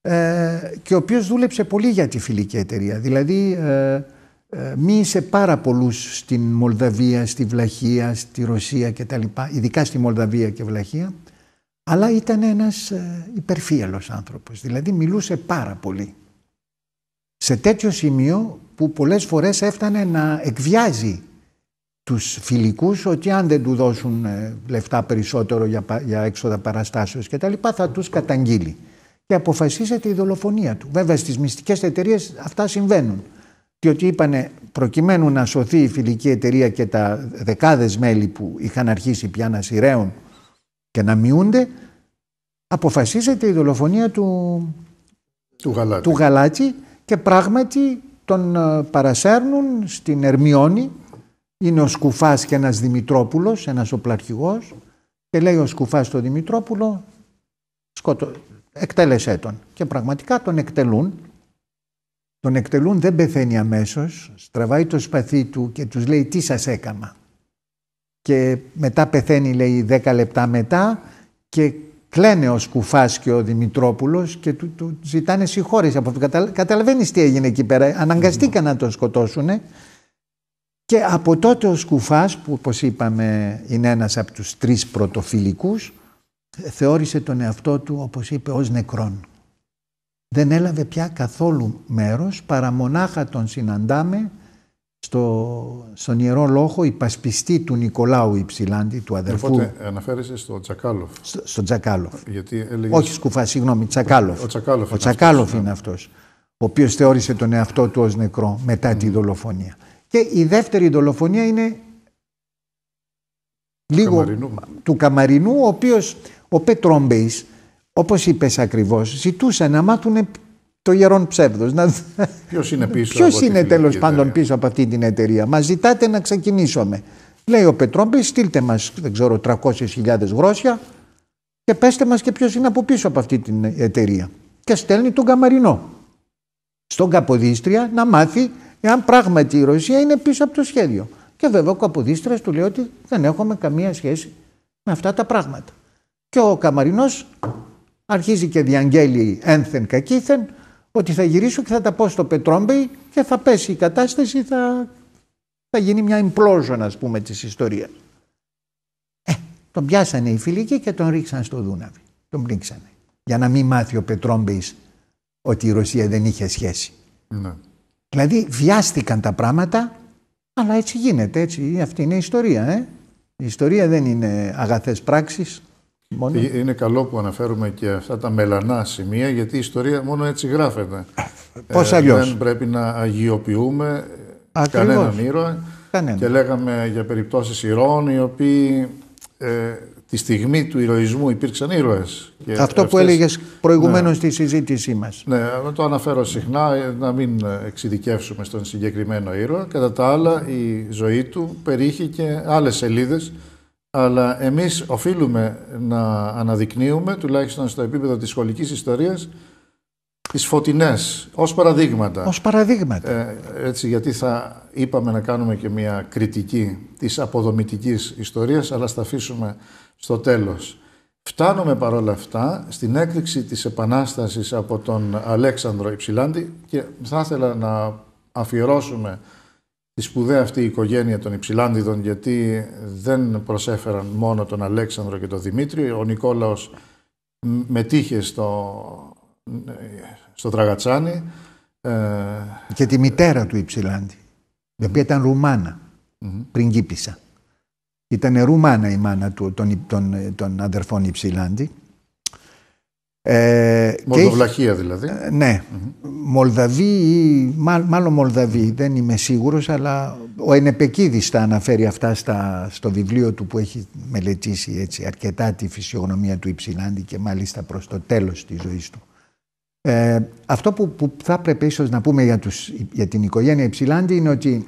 [SPEAKER 2] ε, και ο οποίος δούλεψε πολύ για τη φιλική εταιρεία. Δηλαδή ε, ε, μίλησε πάρα πολλούς στην Μολδαβία, στη Βλαχία, στη Ρωσία κτλ. Ειδικά στη Μολδαβία και Βλαχία. Αλλά ήταν ένας ε, υπερφύελος άνθρωπος. Δηλαδή μιλούσε πάρα πολύ. Σε τέτοιο σημείο που πολλές φορές έφτανε να εκβιάζει τους φιλικούς ότι αν δεν του δώσουν ε, λεφτά περισσότερο για, έξοδα παραστάσεως και τα λοιπά θα τους καταγγείλει. Και αποφασίσεται η δολοφονία του. Βέβαια στις μυστικές εταιρείες αυτά συμβαίνουν. Διότι είπανε προκειμένου να σωθεί η φιλική εταιρεία και τα δεκάδες μέλη που είχαν αρχίσει πια να σειραίουν και να μειούνται, αποφασίζεται η δολοφονία του, του, και πράγματι τον ε, παρασέρνουν στην Ερμιόνη είναι ο Σκουφάς και ένας Δημητρόπουλος, ένας οπλαρχηγός και λέει ο Σκουφάς στον Δημητρόπουλο εκτέλεσέ τον. Και πραγματικά τον εκτελούν. Τον εκτελούν, δεν πεθαίνει αμέσως, στραβάει το σπαθί του και τους λέει τι σας έκανα». Και μετά πεθαίνει λέει δέκα λεπτά μετά και κλαίνε ο Σκουφάς και ο Δημητρόπουλος και του, του ζητάνε συγχώρηση από αυτό. τι έγινε εκεί πέρα. Αναγκαστήκαν να τον σκοτώσουν και από τότε ο Σκουφάς, που όπως είπαμε είναι ένας από τους τρεις πρωτοφιλικούς, θεώρησε τον εαυτό του, όπως είπε, ως νεκρόν. Δεν έλαβε πια καθόλου μέρος, παρά μονάχα τον συναντάμε στο, στον Ιερό Λόχο, υπασπιστή του Νικολάου Υψηλάντη, του αδερφού. Οπότε
[SPEAKER 1] αναφέρεσαι στο Τσακάλοφ. Στο, στο Τσακάλοφ. Γιατί Όχι
[SPEAKER 2] σκουφά, συγγνώμη, Τσακάλοφ. Ο Τσακάλοφ, ο ναι. είναι αυτός. ο οποίος θεώρησε τον εαυτό του ως νεκρό μετά τη δολοφονία. Και η δεύτερη δολοφονία είναι λίγο Καμαρινού. του Καμαρινού, ο οποίος ο Πετρόμπεης, όπως είπες ακριβώς, ζητούσε να μάθουν το γερόν ψεύδος. Να... Ποιος είναι πίσω από είναι τέλος πάντων πίσω από αυτή την εταιρεία. μας ζητάτε να ξεκινήσουμε. Λέει ο Πετρόμπη, στείλτε μας, δεν ξέρω, 300.000 γρόσια και πέστε μας και ποιος είναι από πίσω από αυτή την εταιρεία. Και στέλνει τον Καμαρινό στον Καποδίστρια να μάθει εάν πράγματι η Ρωσία είναι πίσω από το σχέδιο. Και βέβαια ο Καποδίστρας του λέει ότι δεν έχουμε καμία σχέση με αυτά τα πράγματα. Και ο Καμαρινός αρχίζει και διαγγέλει ένθεν κακήθεν ότι θα γυρίσω και θα τα πω στο Πετρόμπεϊ και θα πέσει η κατάσταση, θα, θα γίνει μια implosion ας πούμε της ιστορίας. Ε, τον πιάσανε οι φιλικοί και τον ρίξαν στο Δούναβι. Τον πνίξανε. Για να μην μάθει ο Πετρόμπεϊς ότι η Ρωσία δεν είχε σχέση. Ναι. Δηλαδή βιάστηκαν τα πράγματα, αλλά έτσι γίνεται, έτσι. αυτή είναι η ιστορία. Ε? Η ιστορία δεν είναι αγαθές πράξεις. Μόνο. Ε,
[SPEAKER 1] είναι καλό που αναφέρουμε και αυτά τα μελανά σημεία, γιατί η ιστορία μόνο έτσι γράφεται.
[SPEAKER 2] Πώς ε, αλλιώς. δεν
[SPEAKER 1] πρέπει να αγιοποιούμε κανένα ε, κανέναν ήρωα. Και λέγαμε για περιπτώσεις ηρώων οι οποίοι τη στιγμή του ηρωισμού υπήρξαν ήρωες. Αυτό που έλεγες ναι. προηγουμένως
[SPEAKER 2] στη συζήτησή μας.
[SPEAKER 1] Ναι, το αναφέρω συχνά, ε, να μην εξειδικεύσουμε στον συγκεκριμένο ήρωα. Κατά τα άλλα, η ζωή του περιείχε και άλλες σελίδες. Αλλά εμείς οφείλουμε να αναδεικνύουμε, τουλάχιστον στο επίπεδο της σχολικής ιστορίας, τις φωτεινές ως παραδείγματα. Ως
[SPEAKER 2] παραδείγματα.
[SPEAKER 1] Ε, έτσι, γιατί θα είπαμε να κάνουμε και μια κριτική της αποδομητικής ιστορίας, αλλά θα αφήσουμε στο τέλος. Φτάνουμε παρόλα αυτά στην έκρηξη της Επανάστασης από τον Αλέξανδρο Υψηλάντη και θα ήθελα να αφιερώσουμε τη σπουδαία αυτή η οικογένεια των Υψηλάντιδων γιατί δεν προσέφεραν μόνο τον Αλέξανδρο και τον Δημήτριο. Ο Νικόλαος μετήχε στο, στο Τραγατσάνι. Ε,
[SPEAKER 2] και τη μητέρα του Υψηλάντη, η οποία ήταν Ρουμάνα, ήταν Ρουμάνα η μάνα του, των, των, ε, των αδερφών Υψηλάντη. Ε, Μολδοβλαχία δηλαδή. Ε, ναι. Mm-hmm. Μολδαβή ή μάλλον Μολδαβή, δεν είμαι σίγουρος, αλλά ο Ενεπεκίδης τα αναφέρει αυτά στα, στο βιβλίο του που έχει μελετήσει έτσι, αρκετά τη φυσιογνωμία του Υψηλάντη και μάλιστα προς το τέλος της ζωής του. Ε, αυτό που, θα πρέπει ίσως να πούμε για, την οικογένεια Υψηλάντη είναι ότι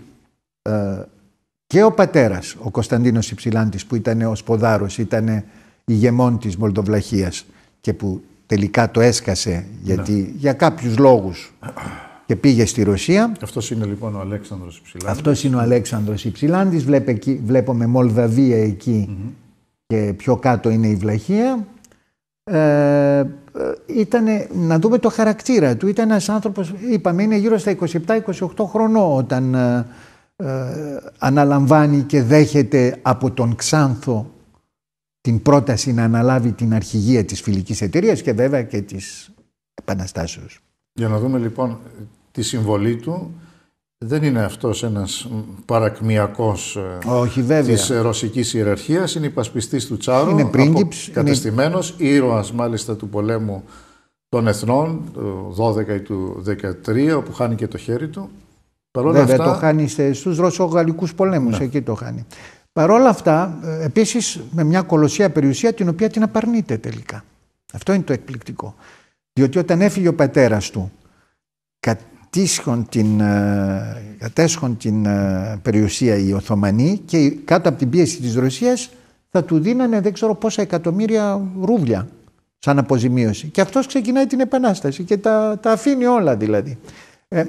[SPEAKER 2] και ο πατέρας, ο Κωνσταντίνος Υψηλάντης που ήταν ο σποδάρος, ήταν ηγεμόν της Μολδοβλαχίας και που τελικά το έσκασε γιατί ναι. για κάποιους λόγους και πήγε στη Ρωσία. Αυτός είναι λοιπόν ο Αλέξανδρος Υψηλάντης. Αυτός είναι ο Αλέξανδρος Υψηλάντης, εκεί, βλέπουμε Μολδαβία εκεί mm-hmm. και πιο κάτω είναι η Βλαχία. Ε, ε, ήτανε, να δούμε το χαρακτήρα του. Ήταν ένας άνθρωπος, είπαμε, είναι γύρω στα 27-28 χρονών όταν ε, ε, αναλαμβάνει και δέχεται από τον Ξάνθο την πρόταση να αναλάβει την αρχηγία της
[SPEAKER 1] φιλικής εταιρείας και βέβαια και της επαναστάσεως. Για να δούμε λοιπόν τη συμβολή του δεν είναι αυτός ένας παρακμιακός ε, Όχι, της ρωσικής ιεραρχίας, είναι υπασπιστής του Τσάρου, είναι πρίγκιψ, κατεστημένος, είναι... ήρωας μάλιστα του πολέμου των εθνών, του 12 ή του 13, όπου χάνει και το χέρι του. Παρόλα Βέβαια, αυτά... το
[SPEAKER 2] χάνει στους ρωσογαλλικούς πολέμους. πολέμους, ναι. εκεί το χάνει. Παρ' όλα αυτά, ε, επίσης με μια κολοσσία περιουσία την οποία την απαρνείται τελικά. Αυτό είναι το εκπληκτικό. Διότι όταν έφυγε ο πατέρας του, ε, κατέσχον την, κατέσχον ε, την περιουσία οι Οθωμανοί και κάτω από την πίεση της Ρωσίας θα του δίνανε δεν ξέρω πόσα εκατομμύρια ρούβλια σαν αποζημίωση. Και αυτός ξεκινάει την επανάσταση και τα, τα αφήνει όλα δηλαδή. Ε,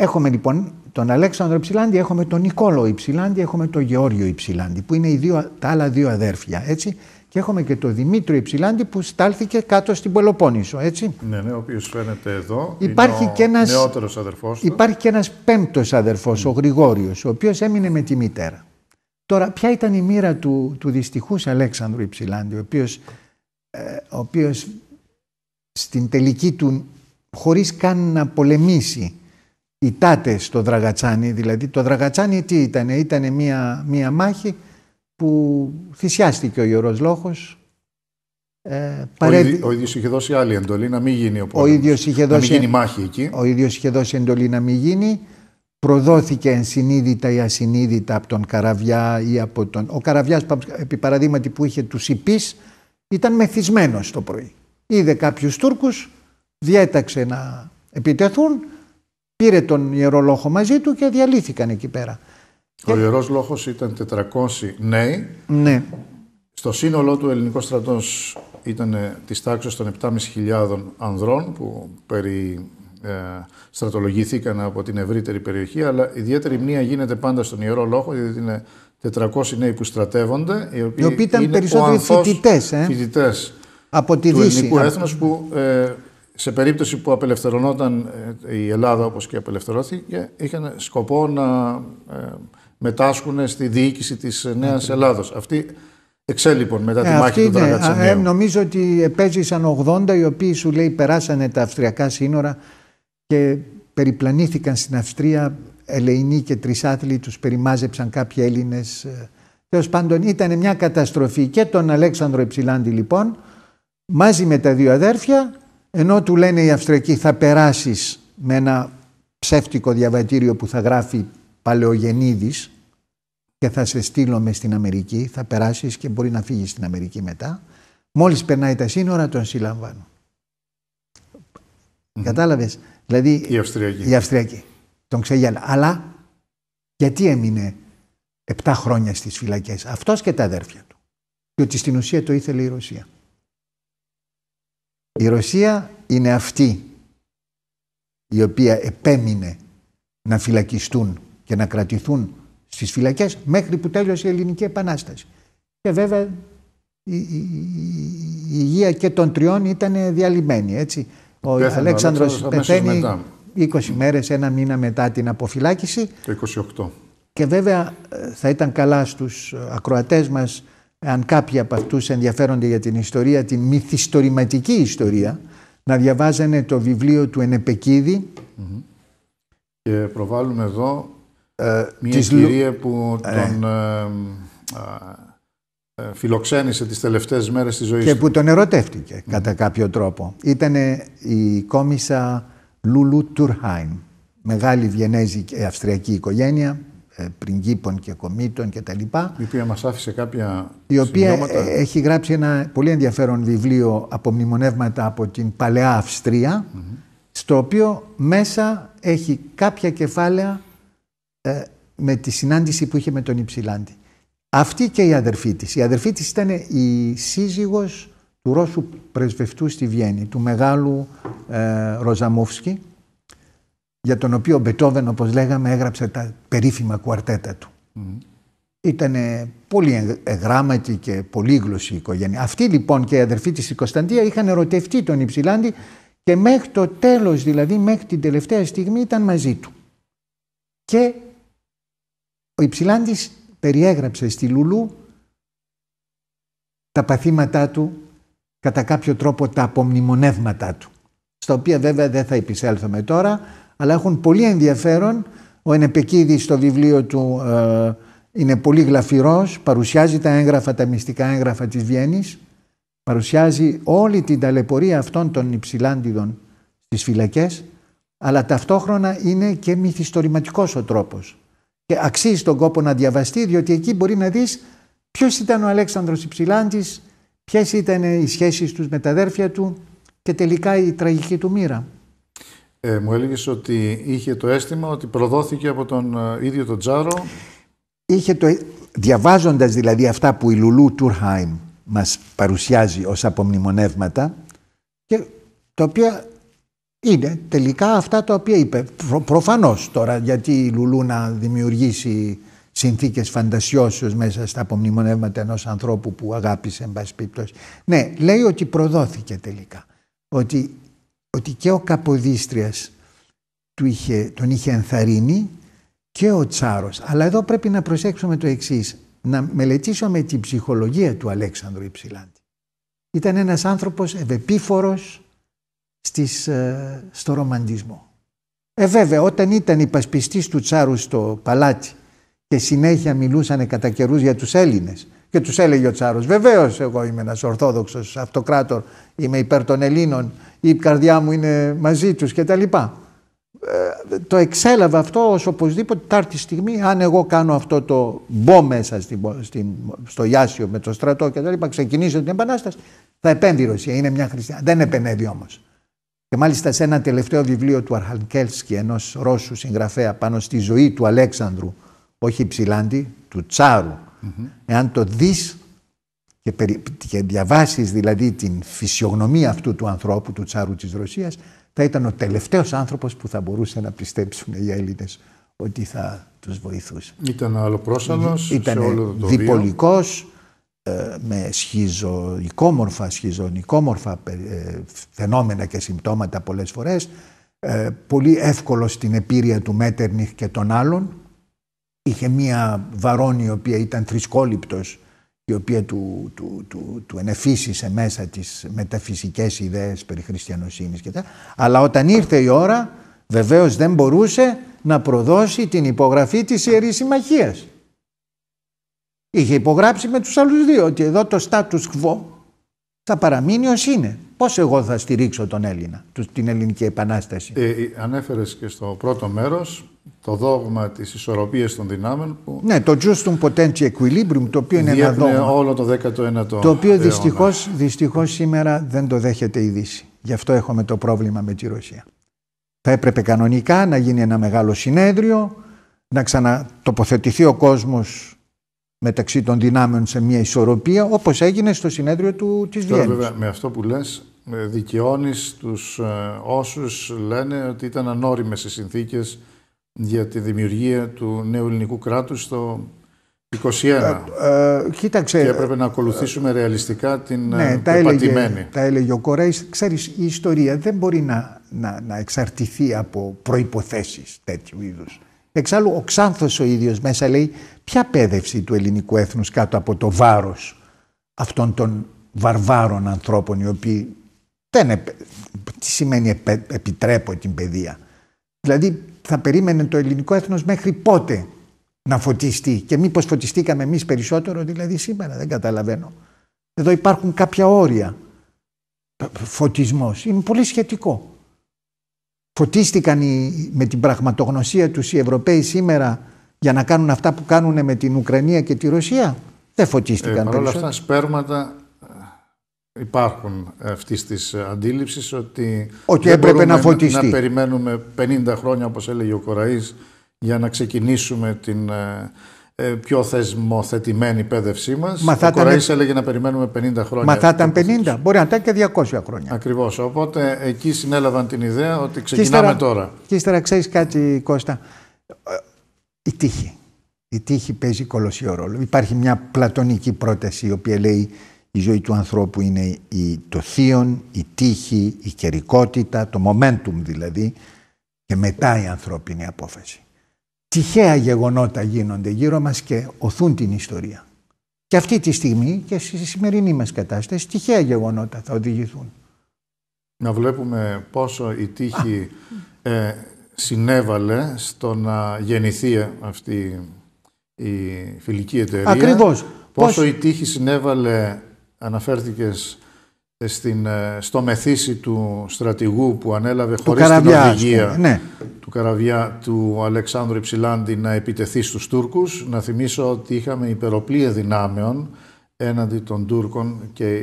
[SPEAKER 2] Έχουμε λοιπόν τον Αλέξανδρο Υψηλάντη, έχουμε τον Νικόλο Υψηλάντη, έχουμε τον Γεώργιο Υψηλάντη, που είναι οι δύο, τα άλλα δύο αδέρφια, έτσι. Και έχουμε και τον Δημήτριο Υψηλάντη που στάλθηκε κάτω στην Πελοπόννησο, έτσι.
[SPEAKER 1] Ναι, ναι, ο οποίος φαίνεται εδώ. Υπάρχει είναι ο και νεότερος
[SPEAKER 2] Υπάρχει και ένας πέμπτος αδερφός, ο Γρηγόριος, ο οποίος έμεινε με τη μητέρα. Τώρα, ποια ήταν η μοίρα του, του δυστυχούς Αλέξανδρου Υψηλάντη, ο οποίος ε, στην τελική του, χωρίς καν να πολεμήσει, οι τάτε στο Δραγατσάνι. Δηλαδή το Δραγατσάνι τι ήταν, ήταν μια, μια μάχη που θυσιάστηκε ο Ιερός Λόχος. Ε, Ο,
[SPEAKER 1] ίδιος είχε δώσει άλλη εντολή να μην γίνει ο πόλεμος, ο ίδιος δώσει... να γίνει μάχη εκεί. Ο ίδιος
[SPEAKER 2] είχε δώσει εντολή να μην γίνει. Προδόθηκε ενσυνείδητα ή ασυνείδητα από τον Καραβιά ή από τον... Ο Καραβιάς, επί παραδείγματι που είχε τους υπείς, ήταν μεθυσμένος το πρωί. Είδε κάποιους Τούρκους, διέταξε να επιτεθούν, πήρε τον ιερό Λόχο μαζί του και διαλύθηκαν εκεί πέρα.
[SPEAKER 1] Ο και... ιερός Λόχος ήταν 400 νέοι. Ναι. Στο σύνολό του ελληνικός στρατός ήταν ε, της τάξης των 7.500 ανδρών που περί ε, στρατολογήθηκαν από την ευρύτερη περιοχή, αλλά ιδιαίτερη μνήμα γίνεται πάντα στον Ιερό Λόγο, γιατί είναι 400 νέοι που στρατεύονται, οι οποίοι, ήταν περισσότεροι φοιτητές. Ε? Φοιτητές από τη του Δύση. ελληνικού που ε, σε περίπτωση που απελευθερωνόταν ε, η Ελλάδα όπως και απελευθερώθηκε, είχαν σκοπό να ε, μετάσχουν στη διοίκηση της ε, Νέας Ελλάδος. Αυτή εξέλιπον μετά τη μάχη του Δραγατσανίου.
[SPEAKER 2] νομίζω ότι επέζησαν 80 οι οποίοι σου λέει περάσανε τα αυστριακά σύνορα και περιπλανήθηκαν στην Αυστρία Ελεηνοί και Τρισάθλοι, τους περιμάζεψαν κάποιοι Έλληνες. Τέλος πάντων ήταν μια καταστροφή και τον Αλέξανδρο Υψηλάντη λοιπόν, μαζί με τα δύο αδέρφια ενώ του λένε οι Αυστριακοί θα περάσεις με ένα ψεύτικο διαβατήριο που θα γράφει Παλαιογεννίδης και θα σε στείλω μες στην Αμερική, θα περάσεις και μπορεί να φύγεις στην Αμερική μετά. Μόλις περνάει τα σύνορα τον συλλαμβάνω. mm Κατάλαβες. Δηλαδή, οι Αυστριακοί. Οι Τον ξεγέλα. Αλλά γιατί έμεινε 7 χρόνια στις φυλακές. Αυτός και τα αδέρφια του. Διότι στην ουσία το ήθελε η Ρωσία. Η Ρωσία είναι αυτή η οποία επέμεινε να φυλακιστούν και να κρατηθούν στις φυλακές μέχρι που τέλειωσε η Ελληνική Επανάσταση. Και βέβαια η, η, η υγεία και των τριών ήταν διαλυμένη. Έτσι. Ο Αλέξανδρος πεθαίνει 20 μέρες, ένα μήνα μετά την αποφυλάκηση.
[SPEAKER 1] Το 28.
[SPEAKER 2] Και βέβαια ε, θα ήταν καλά στους ε, ακροατές μας αν κάποιοι από αυτούς ενδιαφέρονται για την ιστορία, την μυθιστορηματική ιστορία, να διαβάζανε το βιβλίο του Ενεπεκίδη.
[SPEAKER 1] Και προβάλλουμε εδώ ε, μια της... που ε. τον... Ε, ε, ε, φιλοξένησε τις τελευταίες μέρες της ζωής και του. Και που τον
[SPEAKER 2] ερωτεύτηκε κατά κάποιο τρόπο. Ήταν η κόμισα Λούλου Τουρχάιν, μεγάλη βιενέζικη αυστριακή οικογένεια, ε, πριγκίπων
[SPEAKER 1] και τα λοιπά. Η οποία μας άφησε κάποια
[SPEAKER 2] Η οποία ε, έχει γράψει ένα πολύ ενδιαφέρον βιβλίο από μνημονεύματα από την Παλαιά Αυστρία, στο οποίο μέσα έχει κάποια κεφάλαια ε, με τη συνάντηση που είχε με τον Υψηλάντη. Αυτή και η αδερφή της. Η αδερφή της ήταν η σύζυγος του Ρώσου πρεσβευτού στη Βιέννη, του μεγάλου ε, για τον οποίο ο Μπετόβεν, όπως λέγαμε, έγραψε τα περίφημα κουαρτέτα του. Mm. Ήταν ε, πολύ εγγράμματη και πολύ πολύγλωση η οικογένεια. Αυτή λοιπόν και η αδερφοί της η Κωνσταντία είχαν ερωτευτεί τον Υψηλάντη και μέχρι το τέλος, δηλαδή μέχρι την τελευταία στιγμή ήταν μαζί του. Και ο Υψηλάντης περιέγραψε στη Λουλού τα παθήματά του, κατά κάποιο τρόπο τα απομνημονεύματά του, στα οποία βέβαια δεν θα επισέλθουμε τώρα, αλλά έχουν πολύ ενδιαφέρον. Ο Ενεπεκίδης στο βιβλίο του ε, είναι πολύ γλαφυρός, παρουσιάζει τα έγγραφα, τα μυστικά έγγραφα της Βιέννης, παρουσιάζει όλη την ταλαιπωρία αυτών των υψηλάντιδων στις φυλακές, αλλά ταυτόχρονα είναι και μυθιστορηματικός ο τρόπος. Και αξίζει τον κόπο να διαβαστεί, διότι εκεί μπορεί να δεις ποιος ήταν ο Αλέξανδρος Υψηλάντης, ποιες ήταν οι σχέσεις τους με τα αδέρφια του και τελικά η τραγική του μοίρα.
[SPEAKER 1] Ε, μου έλεγες ότι είχε το αίσθημα ότι προδόθηκε από τον ε, ίδιο τον Τζάρο.
[SPEAKER 2] Είχε το, διαβάζοντας δηλαδή αυτά που η Λουλού Τουρχάιμ μας παρουσιάζει ως απομνημονεύματα και τα οποία είναι τελικά αυτά τα οποία είπε. Προ, προφανώς τώρα γιατί η Λουλού να δημιουργήσει συνθήκες φαντασιώσεως μέσα στα απομνημονεύματα ενός ανθρώπου που αγάπησε εν πάση Ναι, λέει ότι προδόθηκε τελικά. Ότι ότι και ο Καποδίστριας του είχε, τον είχε ενθαρρύνει και ο Τσάρος. Αλλά εδώ πρέπει να προσέξουμε το εξής, να μελετήσουμε την ψυχολογία του Αλέξανδρου Υψηλάντη. Ήταν ένας άνθρωπος ευεπίφορος στις, ε, στο ρομαντισμό. Ε, βέβαια, όταν ήταν υπασπιστής του Τσάρου στο παλάτι και συνέχεια μιλούσαν κατά καιρούς για τους Έλληνες και τους έλεγε ο Τσάρος: Βεβαίως, εγώ είμαι ένας Ορθόδοξος αυτοκράτορ, είμαι υπέρ των Ελλήνων, η καρδιά μου είναι μαζί τους κτλ. Ε, το εξέλαβε αυτό ως οπωσδήποτε τάρτη στιγμή αν εγώ κάνω αυτό το μπω μέσα στο Ιάσιο με το στρατό και τα ξεκινήσω την επανάσταση θα επέμβει η Ρωσία, είναι μια χριστιανή, δεν επενεύει όμως. και μάλιστα σε ένα τελευταίο βιβλίο του Αρχαλκέλσκι, ενός Ρώσου συγγραφέα πάνω στη ζωή του Αλέξανδρου όχι Ψηλάντη, του Τσάρου Mm-hmm. Εάν το δεις και, περι... διαβάσεις δηλαδή την φυσιογνωμία αυτού του ανθρώπου, του τσάρου της Ρωσίας, θα ήταν ο τελευταίος άνθρωπος που θα μπορούσε να πιστέψουν οι Έλληνες ότι θα τους βοηθούσε.
[SPEAKER 1] Ήταν άλλο πρόσωπο, σε όλο διπολικός,
[SPEAKER 2] ε, με σχιζοικόμορφα, σχιζονικόμορφα ε, φαινόμενα και συμπτώματα πολλές φορές, ε, πολύ εύκολο στην επίρρεια του Μέτερνιχ και των άλλων, Είχε μία βαρόνη η οποία ήταν θρησκόληπτος η οποία του, του, του, του μέσα τις μεταφυσικές ιδέες περί χριστιανοσύνης και τα. Αλλά όταν ήρθε η ώρα βεβαίως δεν μπορούσε να προδώσει την υπογραφή της Ιερής Συμμαχίας. Είχε υπογράψει με τους άλλους δύο ότι εδώ το status quo θα παραμείνει ως είναι. Πώς εγώ θα στηρίξω τον Έλληνα, την ελληνική επανάσταση.
[SPEAKER 1] Ε, ε, ανέφερες και στο πρώτο μέρος το δόγμα της ισορροπίας των δυνάμεων. Που
[SPEAKER 2] ναι, το justum potentia equilibrium, το οποίο είναι ένα δόγμα.
[SPEAKER 1] όλο το 19ο Το οποίο δυστυχώς,
[SPEAKER 2] δυστυχώς σήμερα δεν το δέχεται η Δύση. Γι' αυτό έχουμε το πρόβλημα με τη Ρωσία. Θα έπρεπε κανονικά να γίνει ένα μεγάλο συνέδριο, να ξανατοποθετηθεί ο κόσμος μεταξύ των δυνάμεων σε μια ισορροπία, όπως έγινε στο συνέδριο του, της Τώρα, Βέβαια,
[SPEAKER 1] με αυτό που λες, ε, δικαιώνεις τους ε, όσους λένε ότι ήταν ανώριμες οι συνθήκες για τη δημιουργία του νέου ελληνικού κράτους το 21. Ε, ε και έπρεπε να ακολουθήσουμε ρεαλιστικά την ναι, ε,
[SPEAKER 2] τα έλεγε, ο Κορέης. Ξέρεις, η ιστορία δεν μπορεί να, να, να εξαρτηθεί από προϋποθέσεις τέτοιου είδους. Εξάλλου ο Ξάνθος ο ίδιος μέσα λέει ποια πέδευση του ελληνικού έθνους κάτω από το βάρος αυτών των βαρβάρων ανθρώπων οι οποίοι δεν τι σημαίνει επιτρέπω την παιδεία. Δηλαδή θα περίμενε το ελληνικό έθνος μέχρι πότε να φωτιστεί και μήπως φωτιστήκαμε εμείς περισσότερο δηλαδή σήμερα δεν καταλαβαίνω. Εδώ υπάρχουν κάποια όρια. Φωτισμός είναι πολύ σχετικό φωτίστηκαν οι, με την πραγματογνωσία τους οι Ευρωπαίοι σήμερα για να κάνουν αυτά που κάνουν με την Ουκρανία και τη Ρωσία. Δεν φωτίστηκαν ε, Παρ' όλα αυτά
[SPEAKER 1] σπέρματα ε, υπάρχουν αυτής της αντίληψης ότι ότι δεν έπρεπε να, να περιμένουμε 50 χρόνια όπως έλεγε ο Κοραής για να ξεκινήσουμε την ε, ε, πιο θεσμοθετημένη παίδευσή μας. Μα θα ήταν... έλεγε να περιμένουμε 50 χρόνια. Μα 50, μπορεί να ήταν και 200 χρόνια. Ακριβώς. Οπότε εκεί συνέλαβαν την ιδέα ότι ξεκινάμε τώρα.
[SPEAKER 2] Και ύστερα ξέρεις κάτι, Κώστα. Ε, η τύχη. Η τύχη παίζει κολοσσίο ρόλο. Υπάρχει μια πλατωνική πρόταση η οποία λέει η ζωή του ανθρώπου είναι η, το θείον, η τύχη, η καιρικότητα, το momentum δηλαδή και μετά η ανθρώπινη απόφαση τυχαία γεγονότα γίνονται γύρω μας και οθούν την ιστορία. Και αυτή τη στιγμή και στη σημερινή μας κατάσταση τυχαία γεγονότα θα
[SPEAKER 1] οδηγηθούν. Να βλέπουμε πόσο η τύχη ε, συνέβαλε στο να γεννηθεί αυτή η φιλική εταιρεία. Ακριβώς. Πόσο η τύχη συνέβαλε, αναφέρθηκες, στην, ε, στο μεθύσι του στρατηγού που ανέλαβε του χωρίς την οδηγία ναι. του καραβιά του Αλεξάνδρου Υψηλάντη να επιτεθεί στους Τούρκους. Να θυμίσω ότι είχαμε υπεροπλία δυνάμεων έναντι των Τούρκων και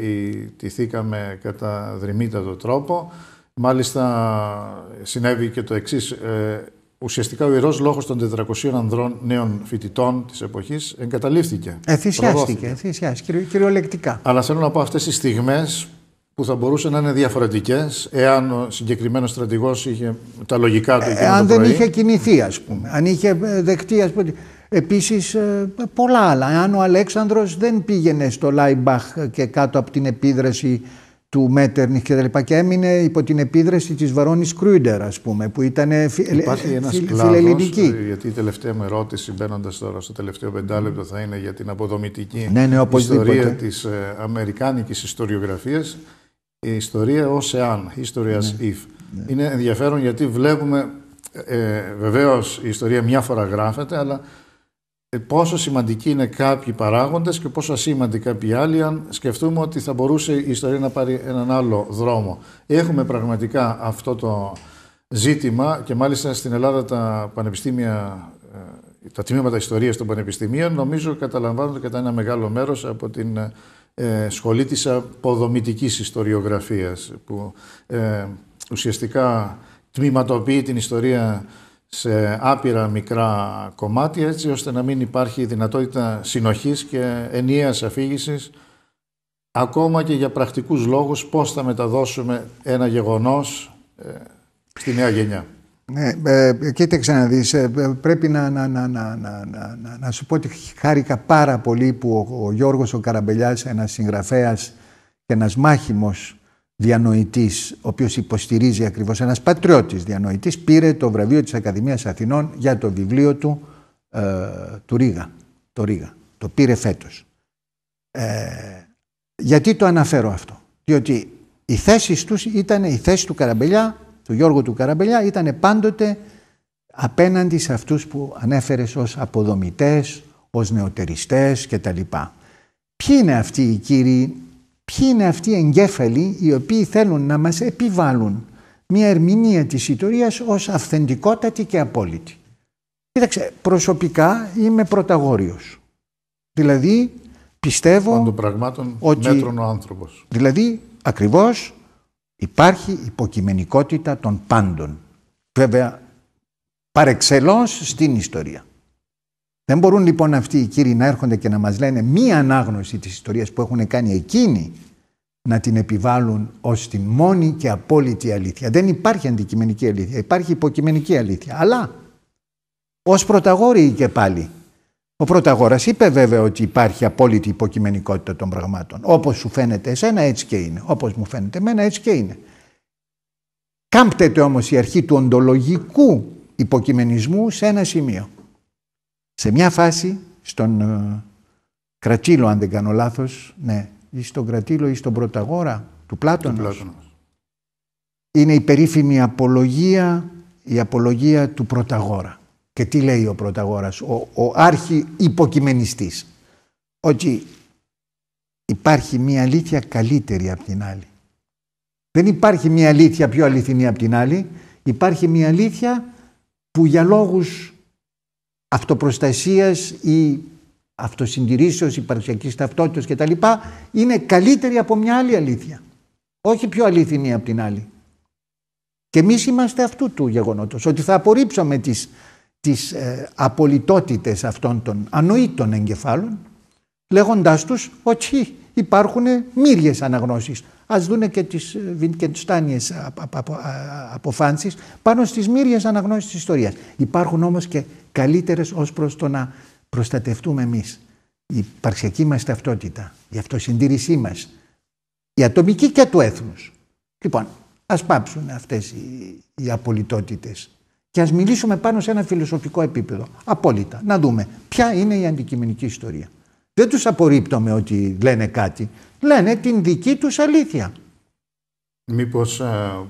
[SPEAKER 1] τηθήκαμε κατά δρυμύτατο τρόπο. Μάλιστα συνέβη και το εξής. Ε, ουσιαστικά ο ιερός λόγος των 400 ανδρών νέων φοιτητών της εποχής εγκαταλείφθηκε. Εθισιάστηκε,
[SPEAKER 2] εθισιάστηκε, κυριολεκτικά.
[SPEAKER 1] Αλλά θέλω να πω αυτές τι στιγμές που θα μπορούσαν να είναι διαφορετικές, εάν ο συγκεκριμένος στρατηγός είχε τα λογικά του. Ε, αν το δεν είχε
[SPEAKER 2] κινηθεί, ας πούμε. Αν είχε ε, δεχτεί, ας πούμε. Επίσης, ε, πολλά άλλα. Αν ο Αλέξανδρος δεν πήγαινε στο Λάιμπαχ και κάτω από την επίδραση του Μέτερνιχ και τα λοιπά και έμεινε υπό την επίδραση της Βαρόνης Κρούντερ ας πούμε που ήταν ε, φιλελληνική.
[SPEAKER 1] γιατί η τελευταία μου ερώτηση μπαίνοντας τώρα στο τελευταίο πεντάλεπτο θα είναι για την αποδομητική ναι, ναι, ιστορία της αμερικάνικης ιστοριογραφίας η ιστορία ως εάν, history ναι, if. Ναι. Είναι ενδιαφέρον γιατί βλέπουμε, ε, βεβαίως η ιστορία μια φορά γράφεται, αλλά ε, πόσο σημαντικοί είναι κάποιοι παράγοντες και πόσο ασήμαντοι κάποιοι άλλοι αν σκεφτούμε ότι θα μπορούσε η ιστορία να πάρει έναν άλλο δρόμο. Έχουμε πραγματικά αυτό το ζήτημα και μάλιστα στην Ελλάδα τα πανεπιστήμια ε, τα τμήματα ιστορίας των πανεπιστημίων νομίζω καταλαμβάνονται κατά ένα μεγάλο μέρος από την ε, ε, σχολή της αποδομητικής ιστοριογραφίας που ε, ουσιαστικά τμήματοποιεί την ιστορία σε άπειρα μικρά κομμάτια έτσι ώστε να μην υπάρχει δυνατότητα συνοχής και ενιαίας αφήγησης ακόμα και για πρακτικούς λόγους πώς θα μεταδώσουμε ένα γεγονός ε, στη νέα γενιά.
[SPEAKER 2] Ναι, ε, κοίταξε να δεις, ε, ε, πρέπει να, να, να, να, να, να, να, σου πω ότι χάρηκα πάρα πολύ που ο, ο Γιώργος ο Καραμπελιάς, ένας συγγραφέας και ένας μάχημος διανοητής, ο οποίος υποστηρίζει ακριβώς, ένας πατριώτης διανοητής, πήρε το βραβείο της Ακαδημίας Αθηνών για το βιβλίο του, ε, του Ρίγα, το Ρίγα. Το πήρε φέτος. Ε, γιατί το αναφέρω αυτό. Διότι οι θέσεις τους ήταν η θέση του Καραμπελιά του Γιώργου του Καραμπελιά ήταν πάντοτε απέναντι σε αυτούς που ανέφερες ως αποδομητές, ως νεοτεριστές κτλ. Ποιοι είναι αυτοί οι κύριοι, ποιοι είναι αυτοί οι εγκέφαλοι οι οποίοι θέλουν να μας επιβάλλουν μια ερμηνεία της ιστορίας ως αυθεντικότατη και απόλυτη. Κοίταξε, προσωπικά είμαι πρωταγόριος. Δηλαδή πιστεύω... Πάντων πραγμάτων ότι... μέτρων
[SPEAKER 1] ο άνθρωπος.
[SPEAKER 2] Δηλαδή ακριβώς Υπάρχει υποκειμενικότητα των πάντων. Βέβαια, παρεξελώς στην ιστορία. Δεν μπορούν λοιπόν αυτοί οι κύριοι να έρχονται και να μας λένε μία ανάγνωση της ιστορίας που έχουν κάνει εκείνοι να την επιβάλλουν ως την μόνη και απόλυτη αλήθεια. Δεν υπάρχει αντικειμενική αλήθεια, υπάρχει υποκειμενική αλήθεια. Αλλά ως πρωταγόροι και πάλι ο πρωταγόρα είπε βέβαια ότι υπάρχει απόλυτη υποκειμενικότητα των πραγμάτων. Όπως σου φαίνεται εσένα, έτσι και είναι. Όπως μου φαίνεται εμένα, έτσι και είναι. Κάμπτεται όμως η αρχή του οντολογικού υποκειμενισμού σε ένα σημείο. Σε μια φάση, στον ε, Κρατσίλο, αν δεν κάνω λάθος, ναι, ή στον Κρατήλο ή στον Πρωταγόρα του Πλάτωνα. Πλάτωνος. Είναι η περίφημη απολογία, η απολογία του πλατωνος ειναι η περιφημη απολογια η απολογια του πρωταγορα και τι λέει ο Πρωταγόρας, ο, ο άρχι υποκειμενιστής. Ότι υπάρχει μία αλήθεια καλύτερη από την άλλη. Δεν υπάρχει μία αλήθεια πιο αληθινή από την άλλη. Υπάρχει μία αλήθεια που για λόγους αυτοπροστασίας ή αυτοσυντηρήσεως, υπαρξιακής ταυτότητας κτλ. είναι καλύτερη από μια άλλη αλήθεια. Όχι πιο αληθινή απ' την άλλη. Και εμείς είμαστε αυτού του γεγονότος, ότι θα απορρίψαμε τις τις ε, απολυτότητες αυτών των ανοήτων εγκεφάλων, λέγοντάς τους ότι υπάρχουν μύριες αναγνώσεις. Ας δούνε και τις Βινκεντστάνιες αποφάνσεις πάνω στις μύριες αναγνώσεις της ιστορίας. Υπάρχουν όμως και καλύτερες ως προς το να προστατευτούμε εμείς. Η υπαρξιακή μας ταυτότητα, η αυτοσυντήρησή μας, η ατομική και του έθνους. Λοιπόν, ας πάψουν αυτές οι, οι απολυτότητες και ας μιλήσουμε πάνω σε ένα φιλοσοφικό επίπεδο. Απόλυτα. Να δούμε ποια είναι η αντικειμενική ιστορία.
[SPEAKER 1] Δεν τους απορρίπτομαι ότι λένε κάτι.
[SPEAKER 2] Λένε την δική τους αλήθεια.
[SPEAKER 1] Μήπως ε,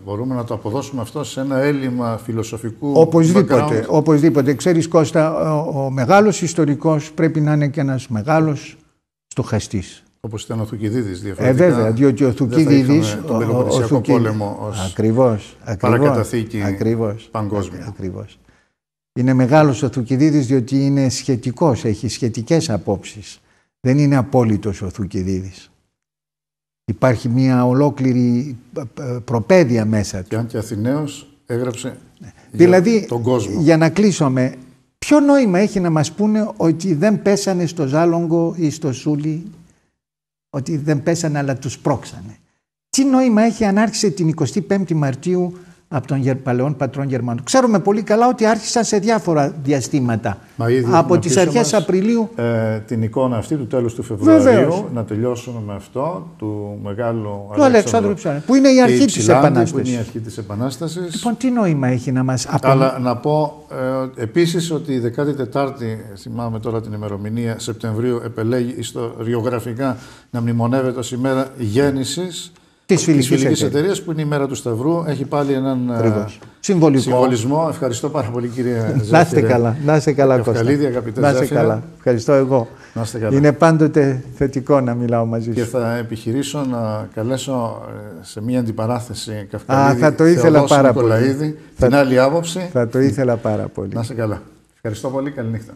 [SPEAKER 1] μπορούμε να το αποδώσουμε αυτό σε ένα έλλειμμα φιλοσοφικού. Οπωσδήποτε. Background.
[SPEAKER 2] Οπωσδήποτε. Ξέρεις, Κώστα, ο, ο μεγάλος ιστορικός πρέπει να είναι και ένας μεγάλος στοχαστής.
[SPEAKER 1] Όπως ήταν ο Θουκυδίδης ε, διαφορετικά. Ε, βέβαια, διότι ο Θουκυδίδης. Τον πόλεμο ως. Ακριβώς. Παρακαταθήκη ακριβώς, παγκόσμια. Ακριβώς.
[SPEAKER 2] Είναι μεγάλος ο Θουκυδίδης διότι είναι σχετικός, έχει σχετικές απόψεις. Δεν είναι απόλυτος ο Θουκυδίδης. Υπάρχει μια ολόκληρη προπαίδεια μέσα του. Και αν και Αθηναίος έγραψε ναι. δηλαδή, για τον κόσμο. για να κλείσουμε, ποιο νόημα έχει να μας πούνε ότι δεν πέσανε στο Ζάλογκο ή στο Σούλι ότι δεν πέσανε αλλά τους πρόξανε. Τι νόημα έχει αν άρχισε την 25η Μαρτίου από τον παλαιόν πατρών Γερμανό Ξέρουμε πολύ καλά ότι άρχισαν σε διάφορα διαστήματα.
[SPEAKER 1] Μα ήδη από τι αρχέ Απριλίου. Ε, την εικόνα αυτή του τέλους του Φεβρουαρίου, να τελειώσουμε με αυτό, του μεγάλου Αλέξανδρου Ψάρε. Που είναι η αρχή τη Επανάσταση. Που είναι η αρχή της
[SPEAKER 2] Επανάστασης. Λοιπόν, τι νόημα έχει να μας απο... Αλλά
[SPEAKER 1] να πω ε, επίσης ότι η 14η, θυμάμαι τώρα την ημερομηνία, Σεπτεμβρίου, επελέγει ιστοριογραφικά να μνημονεύεται ως ημέρα γέννησης Της φιλική εταιρεία που είναι η μέρα του Σταυρού. Έχει πάλι έναν ε, συμβολισμό. Ευχαριστώ πάρα πολύ, κύριε Να είστε καλά. Να είστε καλά, Κώστα. αγαπητέ Να είστε καλά. Ευχαριστώ εγώ. Να είστε καλά. Είναι
[SPEAKER 2] πάντοτε θετικό να μιλάω μαζί
[SPEAKER 1] σου. Και θα επιχειρήσω να καλέσω ε, σε μια αντιπαράθεση Καυκαλίδη. Α, θα το ήθελα πάρα πολύ. Την άλλη άποψη.
[SPEAKER 2] Θα το ήθελα
[SPEAKER 1] πάρα πολύ. Να είστε καλά. Ευχαριστώ πολύ. Καληνύχτα.